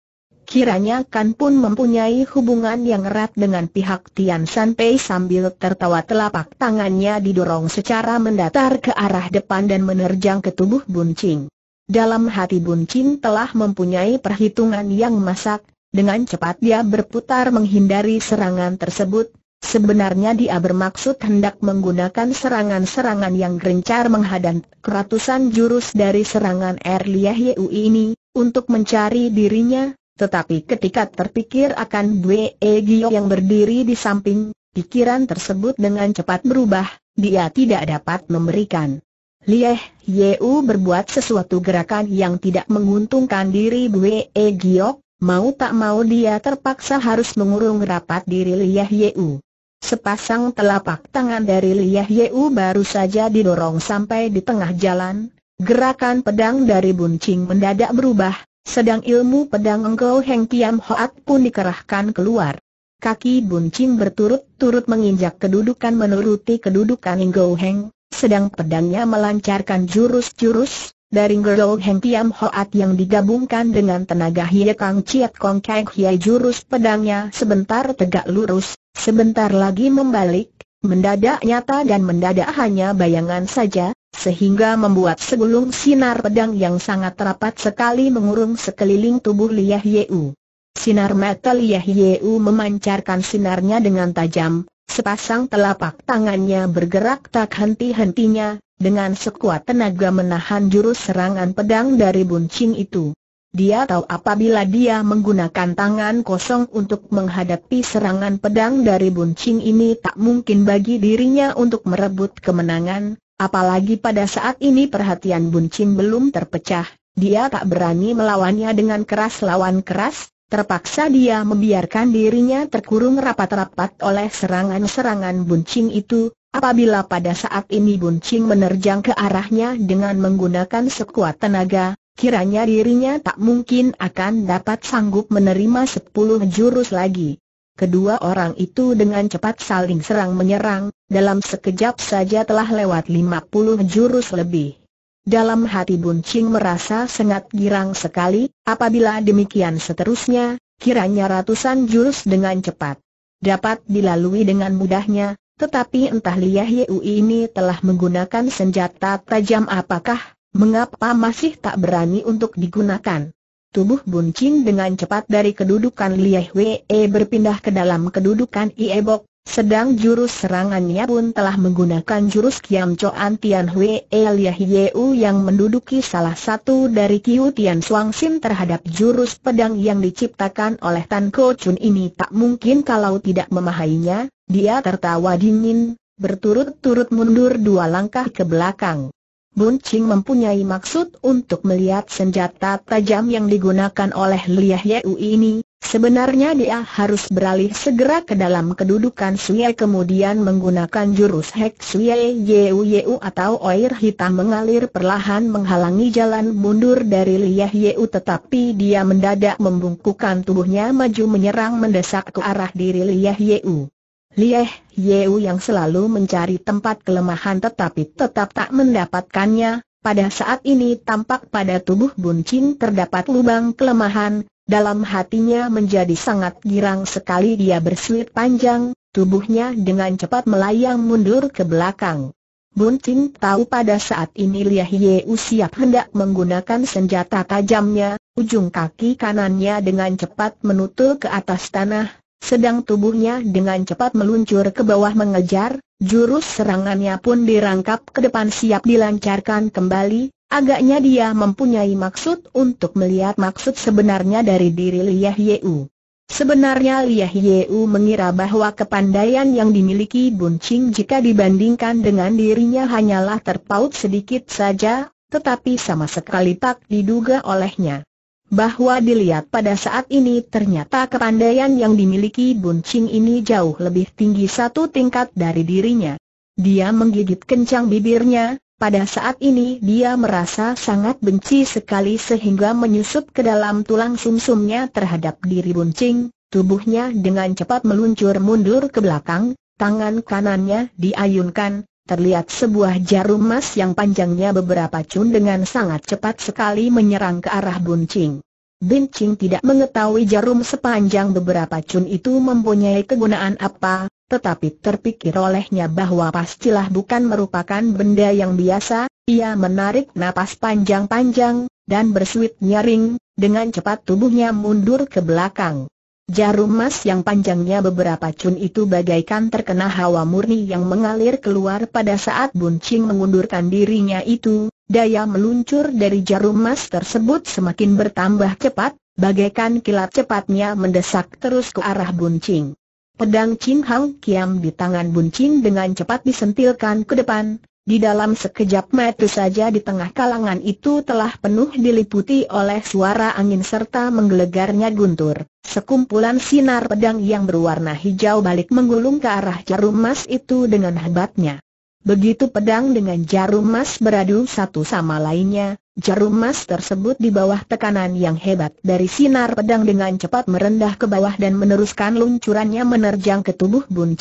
Kiranya Kan pun mempunyai hubungan yang erat dengan pihak Tian San Pei sambil tertawa telapak tangannya didorong secara mendatar ke arah depan dan menerjang ke tubuh Buncing. Dalam hati Bun Chin telah mempunyai perhitungan yang masak, dengan cepat dia berputar menghindari serangan tersebut, Sebenarnya dia bermaksud hendak menggunakan serangan-serangan yang gencar menghadang keratusan jurus dari serangan Erliah Yeu ini, untuk mencari dirinya, tetapi ketika terpikir akan Bwe e Gio yang berdiri di samping, pikiran tersebut dengan cepat berubah, dia tidak dapat memberikan Lieh Yeu berbuat sesuatu gerakan yang tidak menguntungkan diri Bwe e Giok, mau tak mau dia terpaksa harus mengurung rapat diri Lieh Yeu. Sepasang telapak tangan dari Lieh Yeu baru saja didorong sampai di tengah jalan, gerakan pedang dari Buncing mendadak berubah, sedang ilmu pedang Engkau Heng Kiam Hoat pun dikerahkan keluar. Kaki Buncing berturut-turut menginjak kedudukan menuruti kedudukan Engkau Heng, sedang pedangnya melancarkan jurus-jurus, dari Gerol Heng Tiam Hoat yang digabungkan dengan tenaga Hie Kang Chiat Kong Kang Hie jurus pedangnya sebentar tegak lurus, sebentar lagi membalik, mendadak nyata dan mendadak hanya bayangan saja, sehingga membuat segulung sinar pedang yang sangat rapat sekali mengurung sekeliling tubuh Liah yeu. Sinar metal Yahyeu memancarkan sinarnya dengan tajam, Sepasang telapak tangannya bergerak tak henti-hentinya, dengan sekuat tenaga menahan jurus serangan pedang dari buncing itu. Dia tahu apabila dia menggunakan tangan kosong untuk menghadapi serangan pedang dari buncing ini tak mungkin bagi dirinya untuk merebut kemenangan, apalagi pada saat ini perhatian buncing belum terpecah, dia tak berani melawannya dengan keras lawan keras, Terpaksa dia membiarkan dirinya terkurung rapat-rapat oleh serangan-serangan buncing itu, apabila pada saat ini buncing menerjang ke arahnya dengan menggunakan sekuat tenaga, kiranya dirinya tak mungkin akan dapat sanggup menerima sepuluh jurus lagi. Kedua orang itu dengan cepat saling serang-menyerang, dalam sekejap saja telah lewat lima puluh jurus lebih. Dalam hati Buncing merasa sangat girang sekali, apabila demikian seterusnya, kiranya ratusan jurus dengan cepat dapat dilalui dengan mudahnya, tetapi entah Liah Yeu ini telah menggunakan senjata tajam apakah, mengapa masih tak berani untuk digunakan. Tubuh Buncing dengan cepat dari kedudukan Lieh Wei berpindah ke dalam kedudukan Iebok, sedang jurus serangannya pun telah menggunakan jurus Kiam Choan Tian Hui Elia Hieu yang menduduki salah satu dari Kiu Tian Suang Sim terhadap jurus pedang yang diciptakan oleh Tan Ko Chun ini tak mungkin kalau tidak memahainya, dia tertawa dingin, berturut-turut mundur dua langkah ke belakang. Bun Ching mempunyai maksud untuk melihat senjata tajam yang digunakan oleh Lia Hieu ini, Sebenarnya dia harus beralih segera ke dalam kedudukan Suye kemudian menggunakan jurus Hek Suye Yeu Yeu atau air hitam mengalir perlahan menghalangi jalan mundur dari Liah Yeu tetapi dia mendadak membungkukan tubuhnya maju menyerang mendesak ke arah diri Liah Yeu. Liah Yeu yang selalu mencari tempat kelemahan tetapi tetap tak mendapatkannya, pada saat ini tampak pada tubuh Buncin terdapat lubang kelemahan, dalam hatinya menjadi sangat girang sekali dia bersuit panjang, tubuhnya dengan cepat melayang mundur ke belakang. Bunting tahu pada saat ini Ye U siap hendak menggunakan senjata tajamnya, ujung kaki kanannya dengan cepat menutul ke atas tanah, sedang tubuhnya dengan cepat meluncur ke bawah mengejar, jurus serangannya pun dirangkap ke depan siap dilancarkan kembali, Agaknya dia mempunyai maksud untuk melihat maksud sebenarnya dari diri Liah Yeu. Sebenarnya Liah Yeu mengira bahwa kepandaian yang dimiliki Bun Ching jika dibandingkan dengan dirinya hanyalah terpaut sedikit saja, tetapi sama sekali tak diduga olehnya. Bahwa dilihat pada saat ini ternyata kepandaian yang dimiliki Bun Ching ini jauh lebih tinggi satu tingkat dari dirinya. Dia menggigit kencang bibirnya, pada saat ini dia merasa sangat benci sekali sehingga menyusup ke dalam tulang sumsumnya terhadap diri buncing, tubuhnya dengan cepat meluncur mundur ke belakang, tangan kanannya diayunkan, terlihat sebuah jarum emas yang panjangnya beberapa cun dengan sangat cepat sekali menyerang ke arah buncing. Buncing tidak mengetahui jarum sepanjang beberapa cun itu mempunyai kegunaan apa, tetapi terpikir olehnya bahwa pastilah bukan merupakan benda yang biasa, ia menarik napas panjang-panjang, dan bersuit nyaring, dengan cepat tubuhnya mundur ke belakang. Jarum emas yang panjangnya beberapa cun itu bagaikan terkena hawa murni yang mengalir keluar pada saat buncing mengundurkan dirinya itu, daya meluncur dari jarum emas tersebut semakin bertambah cepat, bagaikan kilat cepatnya mendesak terus ke arah buncing. Pedang Chin Hang Kiam di tangan Bun Chin dengan cepat disentilkan ke depan, di dalam sekejap mata saja di tengah kalangan itu telah penuh diliputi oleh suara angin serta menggelegarnya guntur. Sekumpulan sinar pedang yang berwarna hijau balik menggulung ke arah jarum emas itu dengan hebatnya. Begitu pedang dengan jarum emas beradu satu sama lainnya, Jarum emas tersebut di bawah tekanan yang hebat dari sinar pedang dengan cepat merendah ke bawah dan meneruskan luncurannya menerjang ke tubuh Bun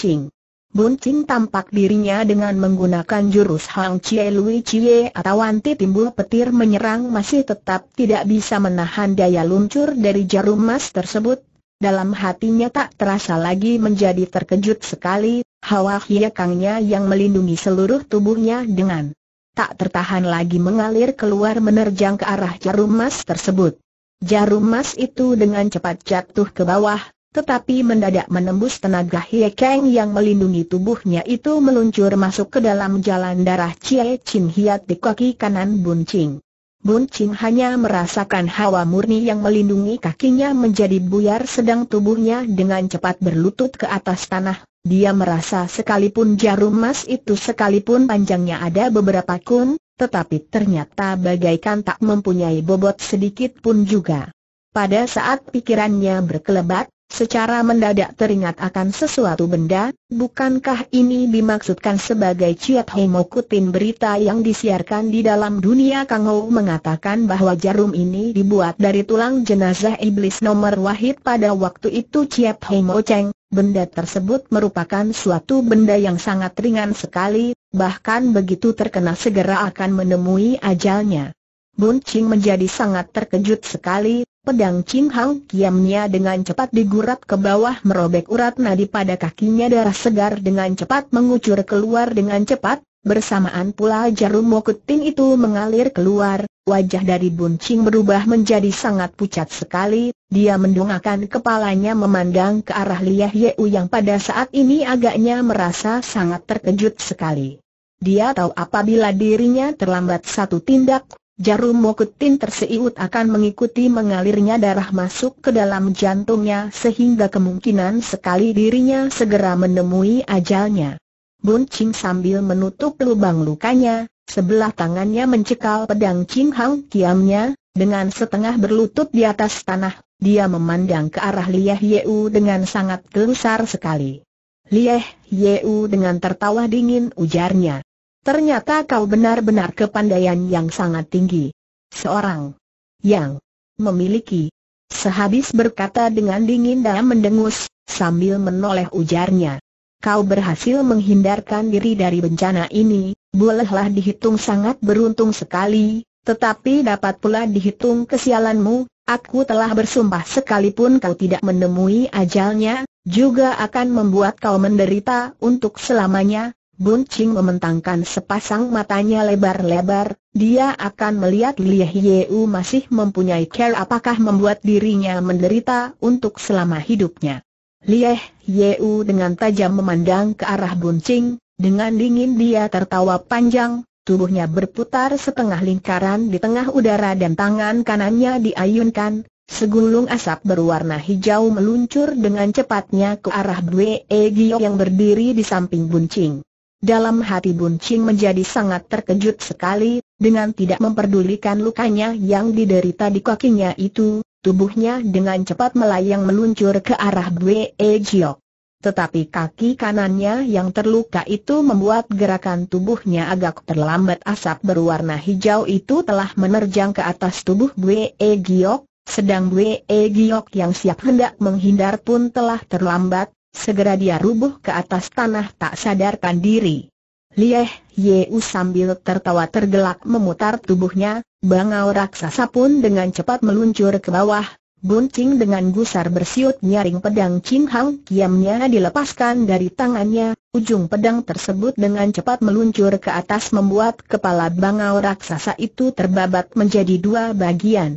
Buncing tampak dirinya dengan menggunakan jurus Hang Chie Lui Chie atau anti timbul petir menyerang masih tetap tidak bisa menahan daya luncur dari jarum emas tersebut. Dalam hatinya tak terasa lagi menjadi terkejut sekali, hawa hiekangnya yang melindungi seluruh tubuhnya dengan tak tertahan lagi mengalir keluar menerjang ke arah jarum emas tersebut. Jarum emas itu dengan cepat jatuh ke bawah, tetapi mendadak menembus tenaga Hie Kang yang melindungi tubuhnya itu meluncur masuk ke dalam jalan darah Cie Chin Hiat di kaki kanan Bun Ching. Bun Ching hanya merasakan hawa murni yang melindungi kakinya menjadi buyar sedang tubuhnya dengan cepat berlutut ke atas tanah. Dia merasa sekalipun jarum emas itu sekalipun panjangnya ada beberapa kun, tetapi ternyata bagaikan tak mempunyai bobot sedikit pun juga. Pada saat pikirannya berkelebat, Secara mendadak teringat akan sesuatu benda, bukankah ini dimaksudkan sebagai Ciat Hemokutin berita yang disiarkan di dalam dunia Kangou mengatakan bahwa jarum ini dibuat dari tulang jenazah iblis nomor wahid pada waktu itu Ciat homo Cheng, benda tersebut merupakan suatu benda yang sangat ringan sekali, bahkan begitu terkena segera akan menemui ajalnya. Bun Ching menjadi sangat terkejut sekali, Pedang Ching Hang Kiamnya dengan cepat digurat ke bawah merobek urat nadi pada kakinya darah segar dengan cepat mengucur keluar dengan cepat, bersamaan pula jarum mokutin itu mengalir keluar, wajah dari Buncing berubah menjadi sangat pucat sekali, dia mendongakkan kepalanya memandang ke arah Liah Yeu yang pada saat ini agaknya merasa sangat terkejut sekali. Dia tahu apabila dirinya terlambat satu tindak, Jarum mokutin terseiut akan mengikuti mengalirnya darah masuk ke dalam jantungnya sehingga kemungkinan sekali dirinya segera menemui ajalnya. Bun Ching sambil menutup lubang lukanya, sebelah tangannya mencekal pedang Ching Hang Kiamnya, dengan setengah berlutut di atas tanah, dia memandang ke arah Lieh Yeu dengan sangat gelisar sekali. Lieh Yeu dengan tertawa dingin ujarnya. Ternyata kau benar-benar kepandaian yang sangat tinggi. Seorang yang memiliki. Sehabis berkata dengan dingin dan mendengus, sambil menoleh ujarnya. Kau berhasil menghindarkan diri dari bencana ini, bolehlah dihitung sangat beruntung sekali, tetapi dapat pula dihitung kesialanmu, aku telah bersumpah sekalipun kau tidak menemui ajalnya, juga akan membuat kau menderita untuk selamanya, Bun Ching mementangkan sepasang matanya lebar-lebar, dia akan melihat Lie Yeu masih mempunyai care apakah membuat dirinya menderita untuk selama hidupnya. Lie Yeu dengan tajam memandang ke arah Bun Ching, dengan dingin dia tertawa panjang, tubuhnya berputar setengah lingkaran di tengah udara dan tangan kanannya diayunkan, Segulung asap berwarna hijau meluncur dengan cepatnya ke arah Bwe Egyok yang berdiri di samping Buncing. Dalam hati Bun Ching menjadi sangat terkejut sekali, dengan tidak memperdulikan lukanya yang diderita di kakinya itu, tubuhnya dengan cepat melayang meluncur ke arah Bwe e Jiok. Tetapi kaki kanannya yang terluka itu membuat gerakan tubuhnya agak terlambat asap berwarna hijau itu telah menerjang ke atas tubuh Bwe Giok, e sedang Bwe Giok e yang siap hendak menghindar pun telah terlambat, Segera dia rubuh ke atas tanah tak sadarkan diri. Lieh Yeu sambil tertawa tergelak memutar tubuhnya, bangau raksasa pun dengan cepat meluncur ke bawah, Buncing dengan gusar bersiut nyaring pedang Ching Hang Kiamnya dilepaskan dari tangannya, ujung pedang tersebut dengan cepat meluncur ke atas membuat kepala bangau raksasa itu terbabat menjadi dua bagian.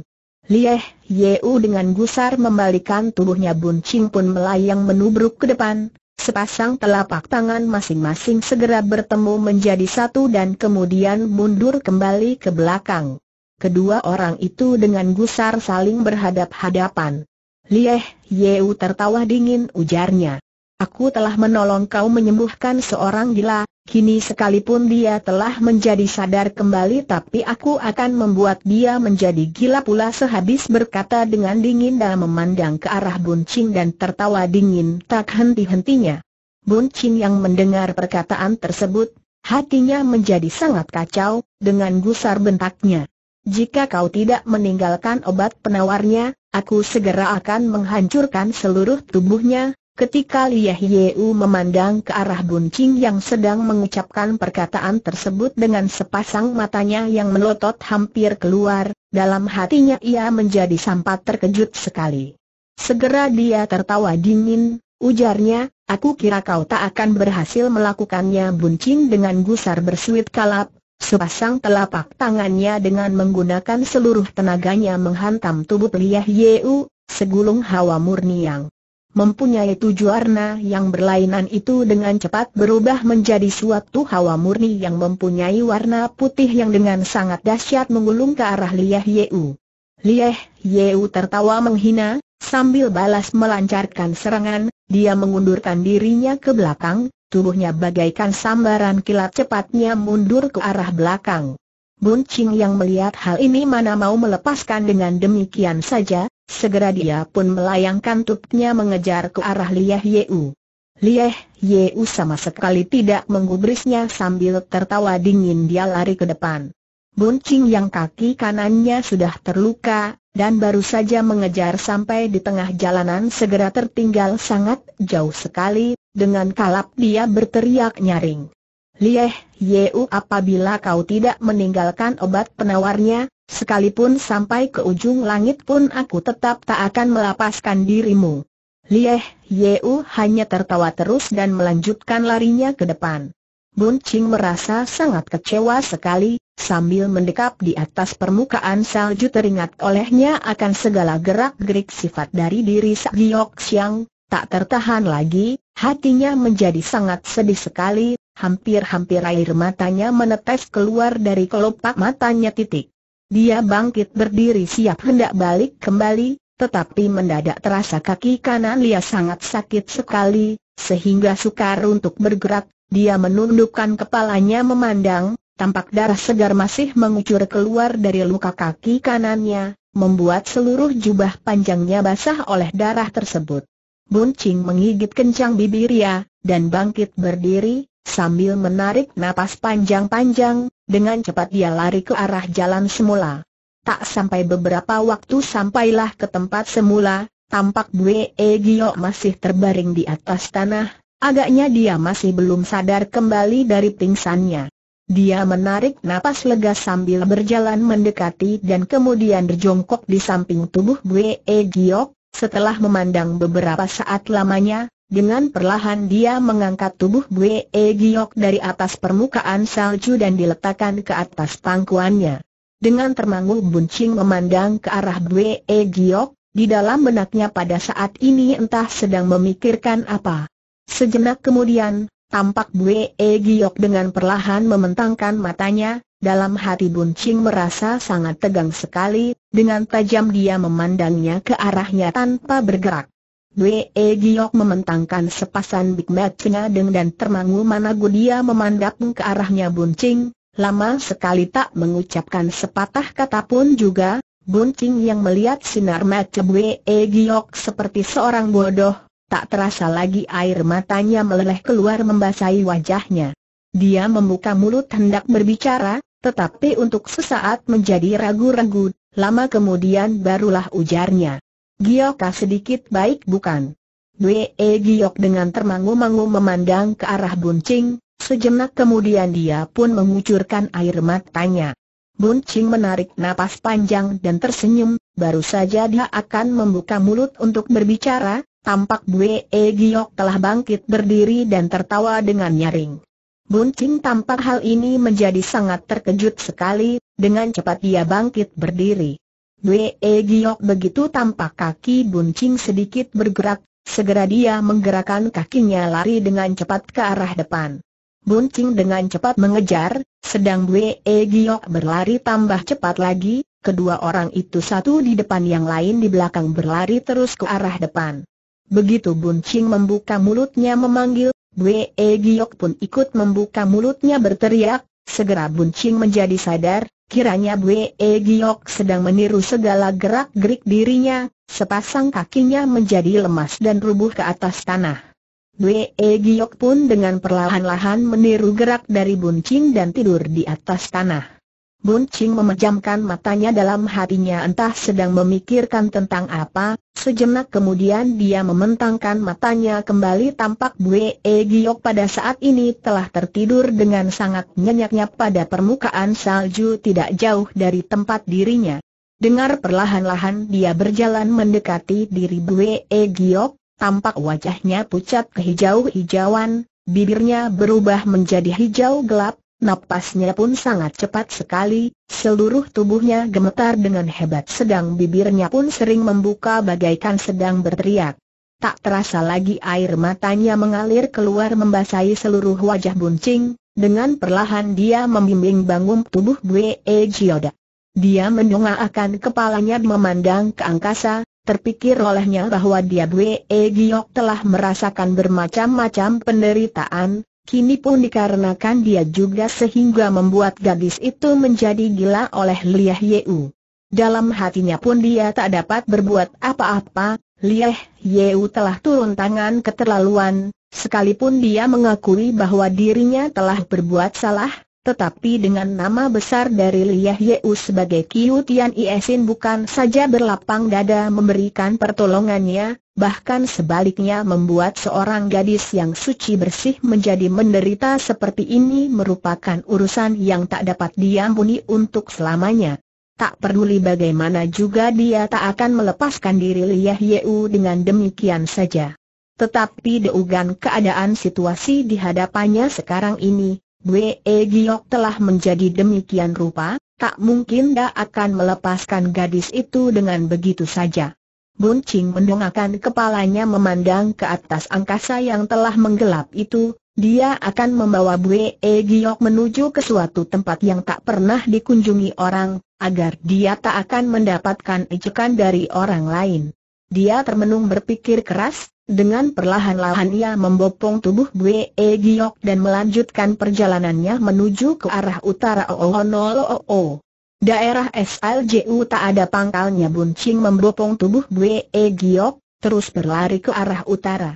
Lieh, Yeu dengan gusar membalikan tubuhnya Bun Ching pun melayang menubruk ke depan, sepasang telapak tangan masing-masing segera bertemu menjadi satu dan kemudian mundur kembali ke belakang. Kedua orang itu dengan gusar saling berhadap-hadapan. Lieh, Yeu tertawa dingin ujarnya. Aku telah menolong kau menyembuhkan seorang gila, kini sekalipun dia telah menjadi sadar kembali tapi aku akan membuat dia menjadi gila pula sehabis berkata dengan dingin dan memandang ke arah buncing dan tertawa dingin tak henti-hentinya. Buncing yang mendengar perkataan tersebut, hatinya menjadi sangat kacau, dengan gusar bentaknya. Jika kau tidak meninggalkan obat penawarnya, aku segera akan menghancurkan seluruh tubuhnya, Ketika Liyeh Yeu memandang ke arah Bun Qing yang sedang mengucapkan perkataan tersebut dengan sepasang matanya yang melotot hampir keluar, dalam hatinya ia menjadi sempat terkejut sekali. Segera dia tertawa dingin, ujarnya, aku kira kau tak akan berhasil melakukannya Bun Qing dengan gusar bersuit kalap, sepasang telapak tangannya dengan menggunakan seluruh tenaganya menghantam tubuh Liah Yeu, segulung hawa murni yang mempunyai tujuh warna yang berlainan itu dengan cepat berubah menjadi suatu hawa murni yang mempunyai warna putih yang dengan sangat dahsyat menggulung ke arah Lieh Yeu. Lieh Yeu tertawa menghina, sambil balas melancarkan serangan, dia mengundurkan dirinya ke belakang, tubuhnya bagaikan sambaran kilat cepatnya mundur ke arah belakang. Bun Ching yang melihat hal ini mana mau melepaskan dengan demikian saja, Segera dia pun melayangkan tubuhnya mengejar ke arah Liah Yeu. Liah Yeu sama sekali tidak menggubrisnya sambil tertawa dingin dia lari ke depan. Buncing yang kaki kanannya sudah terluka, dan baru saja mengejar sampai di tengah jalanan segera tertinggal sangat jauh sekali, dengan kalap dia berteriak nyaring. Lieh Yeu apabila kau tidak meninggalkan obat penawarnya, Sekalipun sampai ke ujung langit pun aku tetap tak akan melepaskan dirimu. Lieh Yeu hanya tertawa terus dan melanjutkan larinya ke depan. Bun Ching merasa sangat kecewa sekali, sambil mendekap di atas permukaan salju teringat olehnya akan segala gerak-gerik sifat dari diri Sakyok Siang, tak tertahan lagi, hatinya menjadi sangat sedih sekali, hampir-hampir air matanya menetes keluar dari kelopak matanya titik. Dia bangkit berdiri siap hendak balik kembali, tetapi mendadak terasa kaki kanan Lia sangat sakit sekali, sehingga sukar untuk bergerak, dia menundukkan kepalanya memandang, tampak darah segar masih mengucur keluar dari luka kaki kanannya, membuat seluruh jubah panjangnya basah oleh darah tersebut. Buncing menggigit kencang bibirnya, dan bangkit berdiri, Sambil menarik napas panjang-panjang, dengan cepat dia lari ke arah jalan semula. Tak sampai beberapa waktu sampailah ke tempat semula, tampak Bwe e Gio masih terbaring di atas tanah, agaknya dia masih belum sadar kembali dari pingsannya. Dia menarik napas lega sambil berjalan mendekati dan kemudian berjongkok di samping tubuh Bwe Giok. Setelah memandang beberapa saat lamanya, dengan perlahan dia mengangkat tubuh Bwe e Giok dari atas permukaan salju dan diletakkan ke atas pangkuannya. Dengan termangu buncing memandang ke arah Bwe e Giok, di dalam benaknya pada saat ini entah sedang memikirkan apa. Sejenak kemudian, tampak Bwe e Giok dengan perlahan mementangkan matanya, dalam hati buncing merasa sangat tegang sekali, dengan tajam dia memandangnya ke arahnya tanpa bergerak. Wee Giok mementangkan sepasan Big Mat Deng dan termangu managu dia memandang ke arahnya Buncing, lama sekali tak mengucapkan sepatah kata pun juga, Buncing yang melihat sinar mata Wee Giok seperti seorang bodoh, tak terasa lagi air matanya meleleh keluar membasahi wajahnya. Dia membuka mulut hendak berbicara, tetapi untuk sesaat menjadi ragu-ragu, lama kemudian barulah ujarnya. Gioka sedikit baik bukan? Dwe e Giok dengan termangu-mangu memandang ke arah Buncing, sejenak kemudian dia pun mengucurkan air matanya. Buncing menarik napas panjang dan tersenyum, baru saja dia akan membuka mulut untuk berbicara, tampak Dwe e Giok telah bangkit berdiri dan tertawa dengan nyaring. Buncing tampak hal ini menjadi sangat terkejut sekali, dengan cepat dia bangkit berdiri. Wee eh, Giok begitu tampak kaki buncing sedikit bergerak, segera dia menggerakkan kakinya lari dengan cepat ke arah depan. Buncing dengan cepat mengejar, sedang Wee eh, Giok berlari tambah cepat lagi, kedua orang itu satu di depan yang lain di belakang berlari terus ke arah depan. Begitu Buncing membuka mulutnya memanggil, Wee eh, Giok pun ikut membuka mulutnya berteriak, segera Buncing menjadi sadar, Kiranya Bwe e Giok sedang meniru segala gerak-gerik dirinya, sepasang kakinya menjadi lemas dan rubuh ke atas tanah. Bwe e Giok pun dengan perlahan-lahan meniru gerak dari buncing dan tidur di atas tanah. Bun Ching memejamkan matanya dalam hatinya entah sedang memikirkan tentang apa, sejenak kemudian dia mementangkan matanya kembali tampak Bue e Giok pada saat ini telah tertidur dengan sangat nyenyaknya pada permukaan salju tidak jauh dari tempat dirinya. Dengar perlahan-lahan dia berjalan mendekati diri Bue e Giok, tampak wajahnya pucat kehijau-hijauan, bibirnya berubah menjadi hijau gelap, Napasnya pun sangat cepat sekali, seluruh tubuhnya gemetar dengan hebat sedang bibirnya pun sering membuka bagaikan sedang berteriak. Tak terasa lagi air matanya mengalir keluar membasahi seluruh wajah buncing, dengan perlahan dia membimbing bangun tubuh Bwe Jioda. Dia mendongak kepalanya memandang ke angkasa, terpikir olehnya bahwa dia Bwe Giok telah merasakan bermacam-macam penderitaan, Kini pun dikarenakan dia juga sehingga membuat gadis itu menjadi gila oleh Liah Yeu. Dalam hatinya pun dia tak dapat berbuat apa-apa, Liah Yeu telah turun tangan keterlaluan, sekalipun dia mengakui bahwa dirinya telah berbuat salah, tetapi dengan nama besar dari Liah Yeu sebagai Kiu Tian Iesin bukan saja berlapang dada memberikan pertolongannya, bahkan sebaliknya membuat seorang gadis yang suci bersih menjadi menderita seperti ini merupakan urusan yang tak dapat diampuni untuk selamanya. Tak peduli bagaimana juga dia tak akan melepaskan diri Liah Yeu dengan demikian saja. Tetapi deugan keadaan situasi di hadapannya sekarang ini, Bwe Giok telah menjadi demikian rupa, tak mungkin dia akan melepaskan gadis itu dengan begitu saja. Bun Ching mendongakkan kepalanya memandang ke atas angkasa yang telah menggelap itu, dia akan membawa Bwe Giok menuju ke suatu tempat yang tak pernah dikunjungi orang, agar dia tak akan mendapatkan ejekan dari orang lain. Dia termenung berpikir keras, dengan perlahan-lahan ia membopong tubuh E Giok dan melanjutkan perjalanannya menuju ke arah utara oh. oh, oh. Daerah SLJU tak ada pangkalnya buncing membopong tubuh E Giok, terus berlari ke arah utara.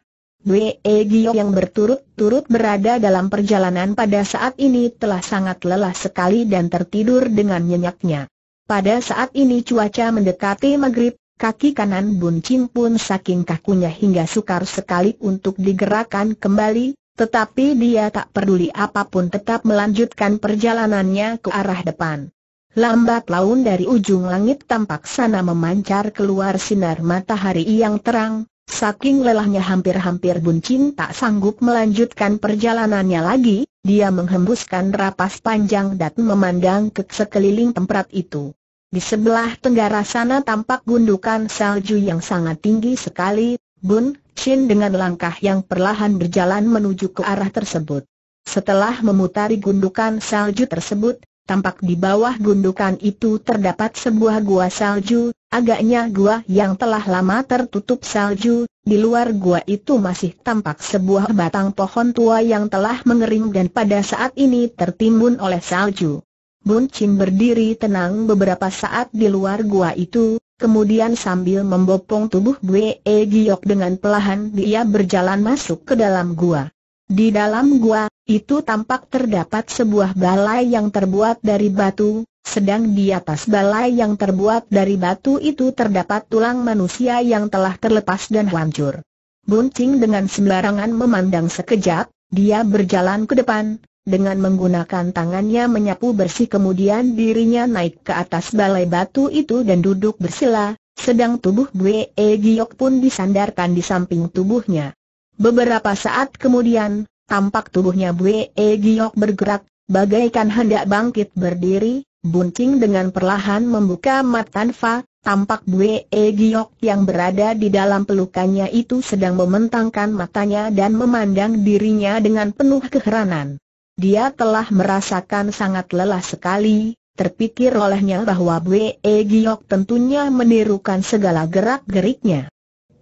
E Giok yang berturut-turut berada dalam perjalanan pada saat ini telah sangat lelah sekali dan tertidur dengan nyenyaknya. Pada saat ini cuaca mendekati maghrib, Kaki kanan Bun Chin pun saking kakunya hingga sukar sekali untuk digerakkan kembali, tetapi dia tak peduli apapun tetap melanjutkan perjalanannya ke arah depan. Lambat laun dari ujung langit tampak sana memancar keluar sinar matahari yang terang, saking lelahnya hampir-hampir Buncin tak sanggup melanjutkan perjalanannya lagi, dia menghembuskan rapas panjang dan memandang ke sekeliling tempat itu. Di sebelah tenggara sana tampak gundukan salju yang sangat tinggi sekali, Bun Chin dengan langkah yang perlahan berjalan menuju ke arah tersebut. Setelah memutari gundukan salju tersebut, tampak di bawah gundukan itu terdapat sebuah gua salju, agaknya gua yang telah lama tertutup salju, di luar gua itu masih tampak sebuah batang pohon tua yang telah mengering dan pada saat ini tertimbun oleh salju. Bun Chin berdiri tenang beberapa saat di luar gua itu, kemudian sambil membopong tubuh Bue e Giok dengan pelahan dia berjalan masuk ke dalam gua. Di dalam gua, itu tampak terdapat sebuah balai yang terbuat dari batu, sedang di atas balai yang terbuat dari batu itu terdapat tulang manusia yang telah terlepas dan hancur. Buncing dengan sembarangan memandang sekejap, dia berjalan ke depan, dengan menggunakan tangannya menyapu bersih kemudian dirinya naik ke atas balai batu itu dan duduk bersila, sedang tubuh Bue e Giok pun disandarkan di samping tubuhnya. Beberapa saat kemudian, tampak tubuhnya Bue e Giok bergerak, bagaikan hendak bangkit berdiri, buncing dengan perlahan membuka mata Tanfa, tampak Bue e Giok yang berada di dalam pelukannya itu sedang mementangkan matanya dan memandang dirinya dengan penuh keheranan. Dia telah merasakan sangat lelah sekali, terpikir olehnya bahwa Bwe Giok tentunya menirukan segala gerak-geriknya.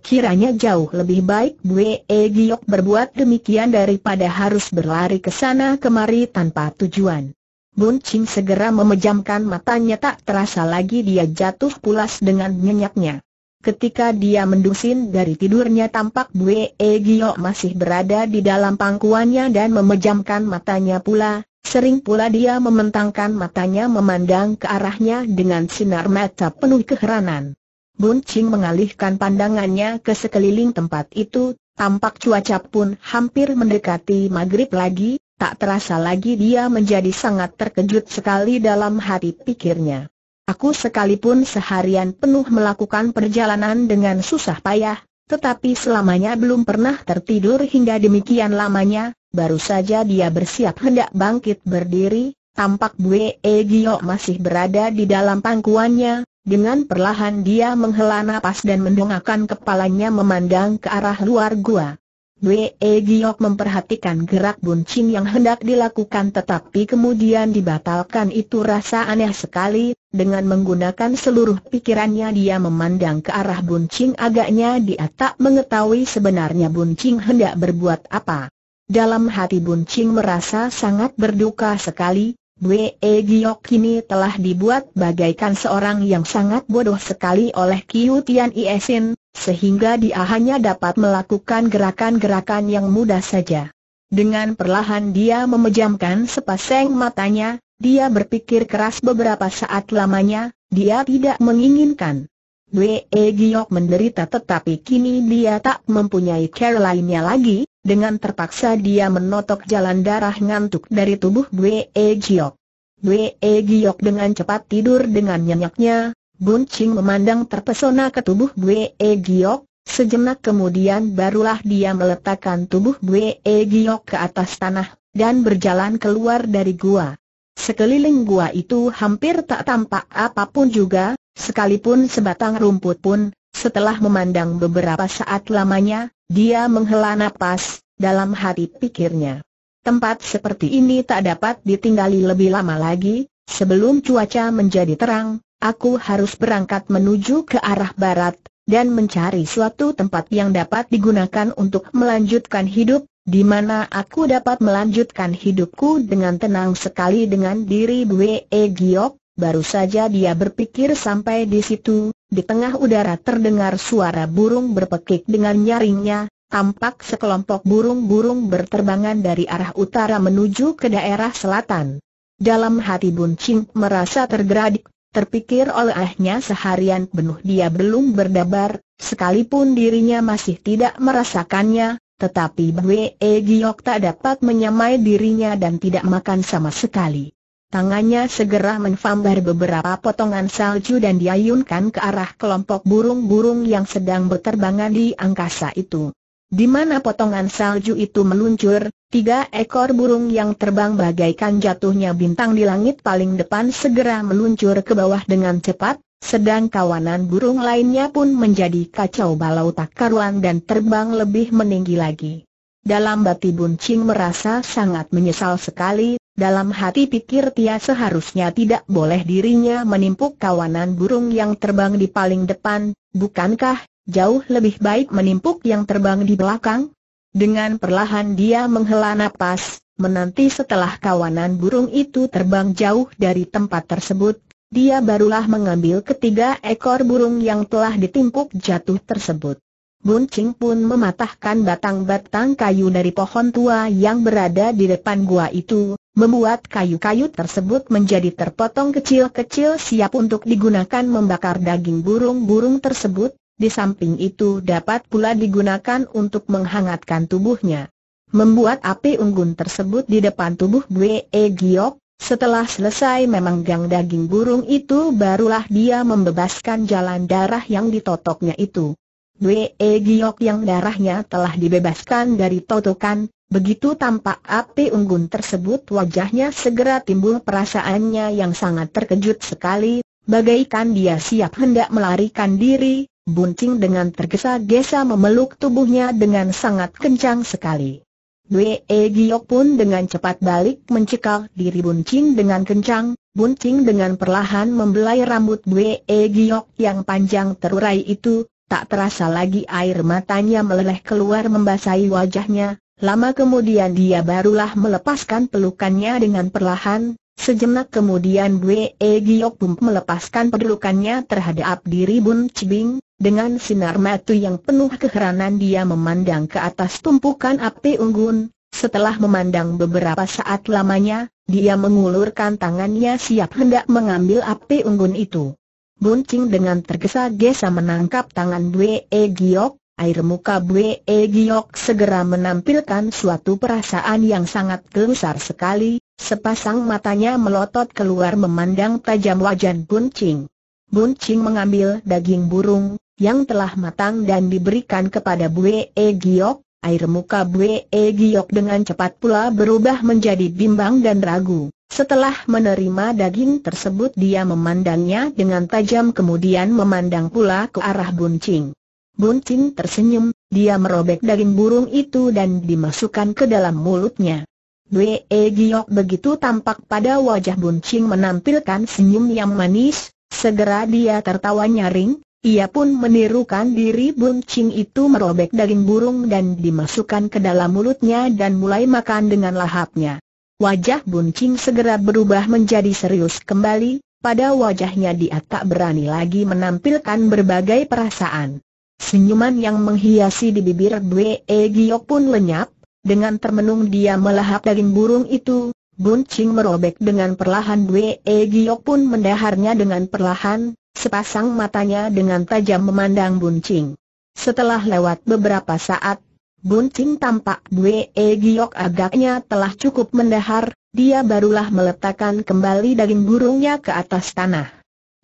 Kiranya jauh lebih baik Bwe Giok berbuat demikian daripada harus berlari ke sana kemari tanpa tujuan. Bun Ching segera memejamkan matanya tak terasa lagi dia jatuh pulas dengan nyenyaknya. Ketika dia mendusin dari tidurnya tampak Bue e Gio masih berada di dalam pangkuannya dan memejamkan matanya pula, sering pula dia mementangkan matanya memandang ke arahnya dengan sinar mata penuh keheranan. Bun Ching mengalihkan pandangannya ke sekeliling tempat itu, tampak cuaca pun hampir mendekati maghrib lagi, tak terasa lagi dia menjadi sangat terkejut sekali dalam hati pikirnya. Aku sekalipun seharian penuh melakukan perjalanan dengan susah payah, tetapi selamanya belum pernah tertidur hingga demikian lamanya, baru saja dia bersiap hendak bangkit berdiri, tampak Bue e Gio masih berada di dalam pangkuannya, dengan perlahan dia menghela napas dan mendongakkan kepalanya memandang ke arah luar gua. Wee Giok memperhatikan gerak buncing yang hendak dilakukan tetapi kemudian dibatalkan itu rasa aneh sekali, dengan menggunakan seluruh pikirannya dia memandang ke arah buncing agaknya dia tak mengetahui sebenarnya buncing hendak berbuat apa. Dalam hati buncing merasa sangat berduka sekali, Wee Giok kini telah dibuat bagaikan seorang yang sangat bodoh sekali oleh Kiu Tian Iesin, sehingga dia hanya dapat melakukan gerakan-gerakan yang mudah saja. Dengan perlahan dia memejamkan sepasang matanya, dia berpikir keras beberapa saat lamanya, dia tidak menginginkan. Wee Giok menderita tetapi kini dia tak mempunyai care lainnya lagi, dengan terpaksa dia menotok jalan darah ngantuk dari tubuh Wee Giok. Wee Giok dengan cepat tidur dengan nyenyaknya, Bun Ching memandang terpesona ke tubuh Bue e Giok, sejenak kemudian barulah dia meletakkan tubuh Bue e Giok ke atas tanah, dan berjalan keluar dari gua. Sekeliling gua itu hampir tak tampak apapun juga, sekalipun sebatang rumput pun, setelah memandang beberapa saat lamanya, dia menghela nafas dalam hati pikirnya. Tempat seperti ini tak dapat ditinggali lebih lama lagi, sebelum cuaca menjadi terang, aku harus berangkat menuju ke arah barat, dan mencari suatu tempat yang dapat digunakan untuk melanjutkan hidup, di mana aku dapat melanjutkan hidupku dengan tenang sekali dengan diri Bwe e Giok, Baru saja dia berpikir sampai di situ, di tengah udara terdengar suara burung berpekik dengan nyaringnya, tampak sekelompok burung-burung berterbangan dari arah utara menuju ke daerah selatan. Dalam hati Bun Ching merasa tergeradik, Terpikir oleh olehnya seharian penuh dia belum berdabar, sekalipun dirinya masih tidak merasakannya, tetapi Bwe Giok tak dapat menyamai dirinya dan tidak makan sama sekali. Tangannya segera menfambar beberapa potongan salju dan diayunkan ke arah kelompok burung-burung yang sedang berterbangan di angkasa itu. Di mana potongan salju itu meluncur, Tiga ekor burung yang terbang bagaikan jatuhnya bintang di langit paling depan segera meluncur ke bawah dengan cepat, sedang kawanan burung lainnya pun menjadi kacau balau tak karuan dan terbang lebih meninggi lagi. Dalam bati buncing merasa sangat menyesal sekali, dalam hati pikir Tia seharusnya tidak boleh dirinya menimpuk kawanan burung yang terbang di paling depan, bukankah jauh lebih baik menimpuk yang terbang di belakang? Dengan perlahan dia menghela nafas, menanti setelah kawanan burung itu terbang jauh dari tempat tersebut, dia barulah mengambil ketiga ekor burung yang telah ditimpuk jatuh tersebut. Buncing pun mematahkan batang-batang kayu dari pohon tua yang berada di depan gua itu, membuat kayu-kayu tersebut menjadi terpotong kecil-kecil siap untuk digunakan membakar daging burung-burung tersebut, di samping itu dapat pula digunakan untuk menghangatkan tubuhnya. Membuat api unggun tersebut di depan tubuh Bwe e Giok, setelah selesai memanggang daging burung itu barulah dia membebaskan jalan darah yang ditotoknya itu. Bwe e Giok yang darahnya telah dibebaskan dari totokan, begitu tampak api unggun tersebut wajahnya segera timbul perasaannya yang sangat terkejut sekali, bagaikan dia siap hendak melarikan diri, Bunting dengan tergesa-gesa memeluk tubuhnya dengan sangat kencang sekali. Wee Giok pun dengan cepat balik mencekal diri Bunting dengan kencang, Bunting dengan perlahan membelai rambut Wee Giok yang panjang terurai itu, tak terasa lagi air matanya meleleh keluar membasahi wajahnya, lama kemudian dia barulah melepaskan pelukannya dengan perlahan, Sejenak kemudian Bwe e Giok pun melepaskan pelukannya terhadap diri Bun Cibing, dengan sinar mata yang penuh keheranan dia memandang ke atas tumpukan api unggun, setelah memandang beberapa saat lamanya, dia mengulurkan tangannya siap hendak mengambil api unggun itu. Buncing dengan tergesa-gesa menangkap tangan Bwe e Giok, air muka Bwe e Giok segera menampilkan suatu perasaan yang sangat gelisah sekali, sepasang matanya melotot keluar memandang tajam wajan Buncing. Buncing mengambil daging burung, yang telah matang dan diberikan kepada Bue e Giok, air muka Bue e Giok dengan cepat pula berubah menjadi bimbang dan ragu. Setelah menerima daging tersebut dia memandangnya dengan tajam kemudian memandang pula ke arah Buncing. Buncing tersenyum, dia merobek daging burung itu dan dimasukkan ke dalam mulutnya. Bue e Giok begitu tampak pada wajah Buncing menampilkan senyum yang manis, segera dia tertawa nyaring, ia pun menirukan diri buncing itu merobek daging burung dan dimasukkan ke dalam mulutnya dan mulai makan dengan lahapnya. Wajah buncing segera berubah menjadi serius kembali, pada wajahnya dia tak berani lagi menampilkan berbagai perasaan. Senyuman yang menghiasi di bibir Bwe e Giok pun lenyap, dengan termenung dia melahap daging burung itu, Buncing merobek dengan perlahan Bwe e Giok pun mendaharnya dengan perlahan, Sepasang matanya dengan tajam memandang Buncing. Setelah lewat beberapa saat, Buncing tampak Bwe e Giok agaknya telah cukup mendahar, dia barulah meletakkan kembali daging burungnya ke atas tanah.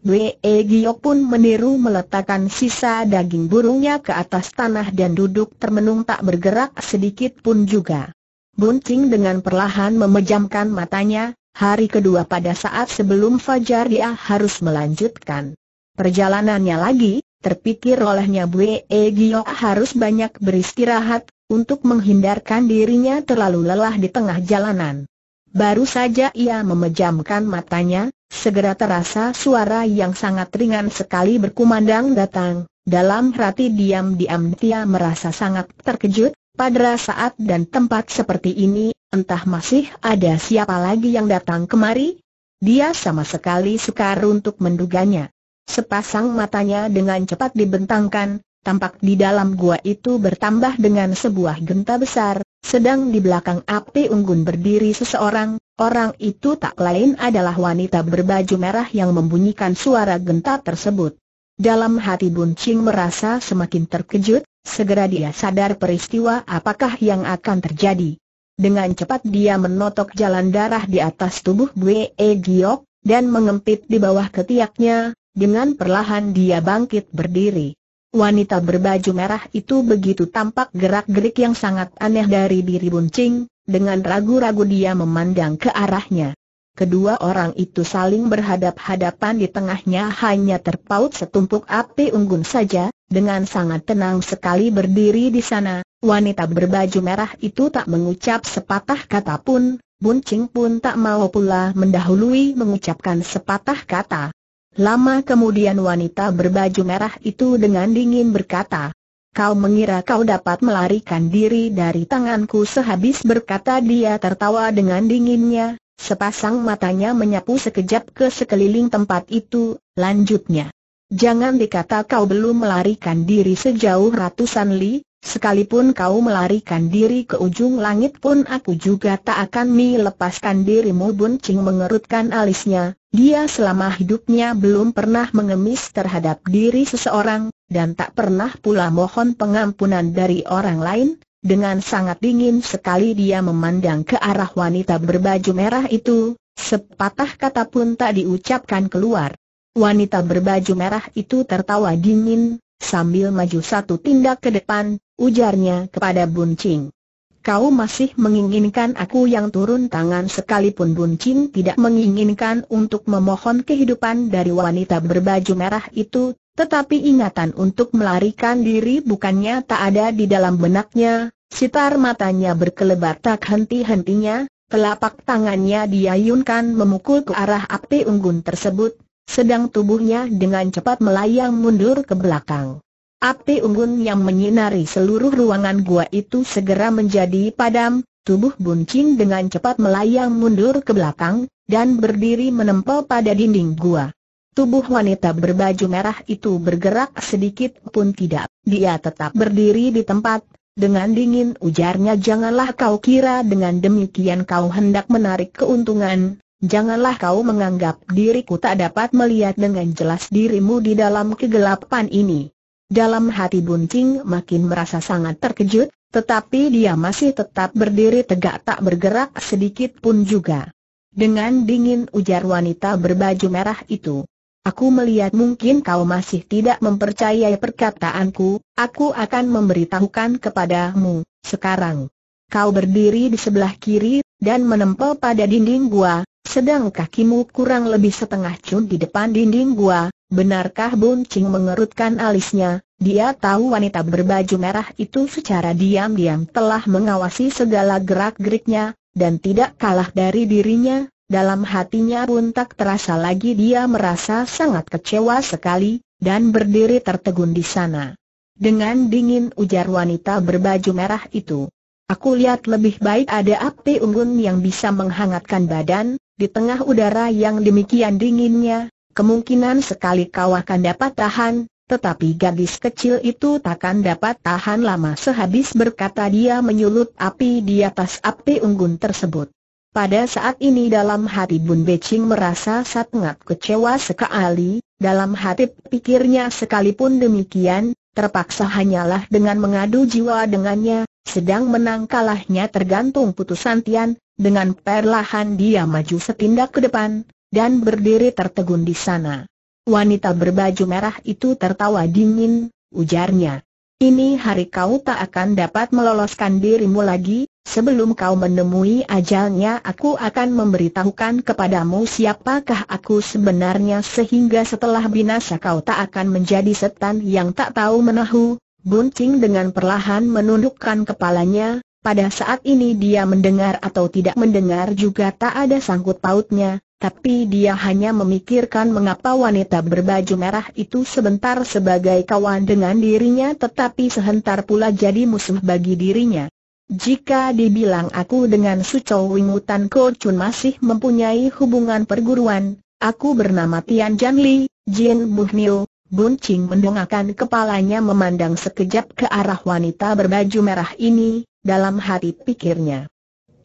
Bwe e Giok pun meniru meletakkan sisa daging burungnya ke atas tanah dan duduk termenung tak bergerak sedikit pun juga. Buncing dengan perlahan memejamkan matanya, Hari kedua pada saat sebelum fajar dia harus melanjutkan perjalanannya lagi, terpikir olehnya Bue e Gio harus banyak beristirahat, untuk menghindarkan dirinya terlalu lelah di tengah jalanan. Baru saja ia memejamkan matanya, segera terasa suara yang sangat ringan sekali berkumandang datang. Dalam hati diam-diam dia merasa sangat terkejut, pada saat dan tempat seperti ini, entah masih ada siapa lagi yang datang kemari? Dia sama sekali sukar untuk menduganya. Sepasang matanya dengan cepat dibentangkan, tampak di dalam gua itu bertambah dengan sebuah genta besar, sedang di belakang api unggun berdiri seseorang, orang itu tak lain adalah wanita berbaju merah yang membunyikan suara genta tersebut. Dalam hati Buncing merasa semakin terkejut, Segera dia sadar peristiwa apakah yang akan terjadi. Dengan cepat dia menotok jalan darah di atas tubuh E Giok, dan mengempit di bawah ketiaknya, dengan perlahan dia bangkit berdiri. Wanita berbaju merah itu begitu tampak gerak-gerik yang sangat aneh dari diri Buncing, dengan ragu-ragu dia memandang ke arahnya. Kedua orang itu saling berhadap-hadapan di tengahnya hanya terpaut setumpuk api unggun saja, dengan sangat tenang sekali berdiri di sana, wanita berbaju merah itu tak mengucap sepatah kata pun, Buncing pun tak mau pula mendahului mengucapkan sepatah kata. Lama kemudian wanita berbaju merah itu dengan dingin berkata, Kau mengira kau dapat melarikan diri dari tanganku sehabis berkata dia tertawa dengan dinginnya, Sepasang matanya menyapu sekejap ke sekeliling tempat itu, lanjutnya. Jangan dikata kau belum melarikan diri sejauh ratusan li, sekalipun kau melarikan diri ke ujung langit pun aku juga tak akan melepaskan dirimu Bun Ching mengerutkan alisnya, dia selama hidupnya belum pernah mengemis terhadap diri seseorang, dan tak pernah pula mohon pengampunan dari orang lain, dengan sangat dingin sekali dia memandang ke arah wanita berbaju merah itu, sepatah kata pun tak diucapkan keluar. Wanita berbaju merah itu tertawa dingin, sambil maju satu tindak ke depan, ujarnya kepada Buncing. Kau masih menginginkan aku yang turun tangan sekalipun Buncing tidak menginginkan untuk memohon kehidupan dari wanita berbaju merah itu, tetapi ingatan untuk melarikan diri bukannya tak ada di dalam benaknya, sitar matanya berkelebat tak henti-hentinya, telapak tangannya diayunkan memukul ke arah api unggun tersebut, sedang tubuhnya dengan cepat melayang mundur ke belakang. Api unggun yang menyinari seluruh ruangan gua itu segera menjadi padam, tubuh buncing dengan cepat melayang mundur ke belakang, dan berdiri menempel pada dinding gua. Tubuh wanita berbaju merah itu bergerak sedikit pun tidak. Dia tetap berdiri di tempat, dengan dingin ujarnya janganlah kau kira dengan demikian kau hendak menarik keuntungan, Janganlah kau menganggap diriku tak dapat melihat dengan jelas dirimu di dalam kegelapan ini. Dalam hati Bunting makin merasa sangat terkejut, tetapi dia masih tetap berdiri tegak tak bergerak sedikit pun juga. Dengan dingin ujar wanita berbaju merah itu, Aku melihat mungkin kau masih tidak mempercayai perkataanku, aku akan memberitahukan kepadamu, sekarang. Kau berdiri di sebelah kiri, dan menempel pada dinding gua, sedang kakimu kurang lebih setengah cun di depan dinding gua, benarkah Buncing mengerutkan alisnya, dia tahu wanita berbaju merah itu secara diam-diam telah mengawasi segala gerak-geriknya, dan tidak kalah dari dirinya, dalam hatinya pun tak terasa lagi dia merasa sangat kecewa sekali, dan berdiri tertegun di sana. Dengan dingin ujar wanita berbaju merah itu. Aku lihat lebih baik ada api unggun yang bisa menghangatkan badan, di tengah udara yang demikian dinginnya, kemungkinan sekali kau akan dapat tahan, tetapi gadis kecil itu takkan dapat tahan lama sehabis berkata dia menyulut api di atas api unggun tersebut. Pada saat ini dalam hati Bun Beijing merasa sangat kecewa sekali, dalam hati pikirnya sekalipun demikian, terpaksa hanyalah dengan mengadu jiwa dengannya, sedang menang kalahnya tergantung putusan Tian, dengan perlahan dia maju setindak ke depan, dan berdiri tertegun di sana. Wanita berbaju merah itu tertawa dingin, ujarnya. Ini hari kau tak akan dapat meloloskan dirimu lagi, sebelum kau menemui ajalnya aku akan memberitahukan kepadamu siapakah aku sebenarnya sehingga setelah binasa kau tak akan menjadi setan yang tak tahu menahu. Buncing dengan perlahan menundukkan kepalanya, pada saat ini dia mendengar atau tidak mendengar juga tak ada sangkut pautnya, tapi dia hanya memikirkan mengapa wanita berbaju merah itu sebentar sebagai kawan dengan dirinya tetapi sehentar pula jadi musuh bagi dirinya. Jika dibilang aku dengan Suco Wingutan Ko Chun masih mempunyai hubungan perguruan, aku bernama Tian Li, Jin Buhnio, Bun Ching mendongakkan kepalanya memandang sekejap ke arah wanita berbaju merah ini, dalam hati pikirnya.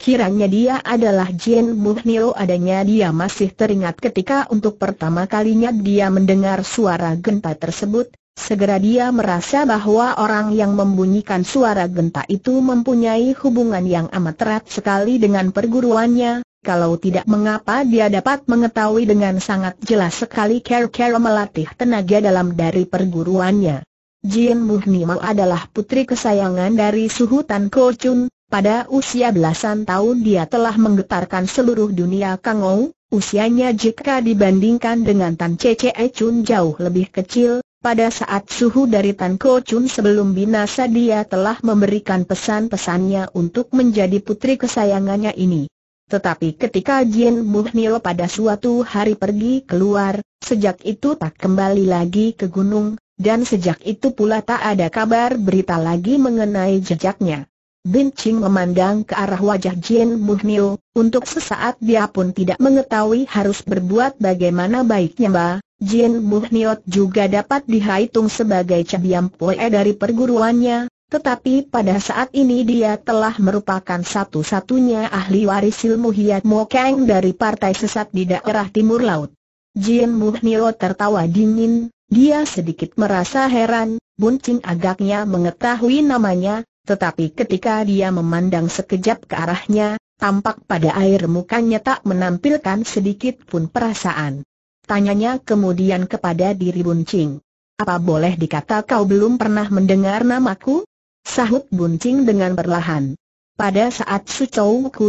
Kiranya dia adalah Jin Muhnio adanya dia masih teringat ketika untuk pertama kalinya dia mendengar suara genta tersebut, segera dia merasa bahwa orang yang membunyikan suara genta itu mempunyai hubungan yang amat erat sekali dengan perguruannya, kalau tidak mengapa dia dapat mengetahui dengan sangat jelas sekali care-care melatih tenaga dalam dari perguruannya. Jin Muhnio adalah putri kesayangan dari Suhutan Tan pada usia belasan tahun dia telah menggetarkan seluruh dunia Kangou, usianya jika dibandingkan dengan Tan Cece Chun jauh lebih kecil, pada saat suhu dari Tan Ko Chun sebelum binasa dia telah memberikan pesan-pesannya untuk menjadi putri kesayangannya ini. Tetapi ketika Jin Muhnil pada suatu hari pergi keluar, sejak itu tak kembali lagi ke gunung, dan sejak itu pula tak ada kabar berita lagi mengenai jejaknya. Bin Ching memandang ke arah wajah Jin Muhnio, untuk sesaat dia pun tidak mengetahui harus berbuat bagaimana baiknya Ba. Jin Muhniot juga dapat dihitung sebagai cabiam poe dari perguruannya, tetapi pada saat ini dia telah merupakan satu-satunya ahli waris ilmu Hiat Mokeng dari partai sesat di daerah timur laut. Jin Muhniot tertawa dingin, dia sedikit merasa heran, Buncing agaknya mengetahui namanya, tetapi ketika dia memandang sekejap ke arahnya, tampak pada air mukanya tak menampilkan sedikit pun perasaan. Tanyanya kemudian kepada diri Buncing. Apa boleh dikata kau belum pernah mendengar namaku? Sahut Buncing dengan perlahan. Pada saat Su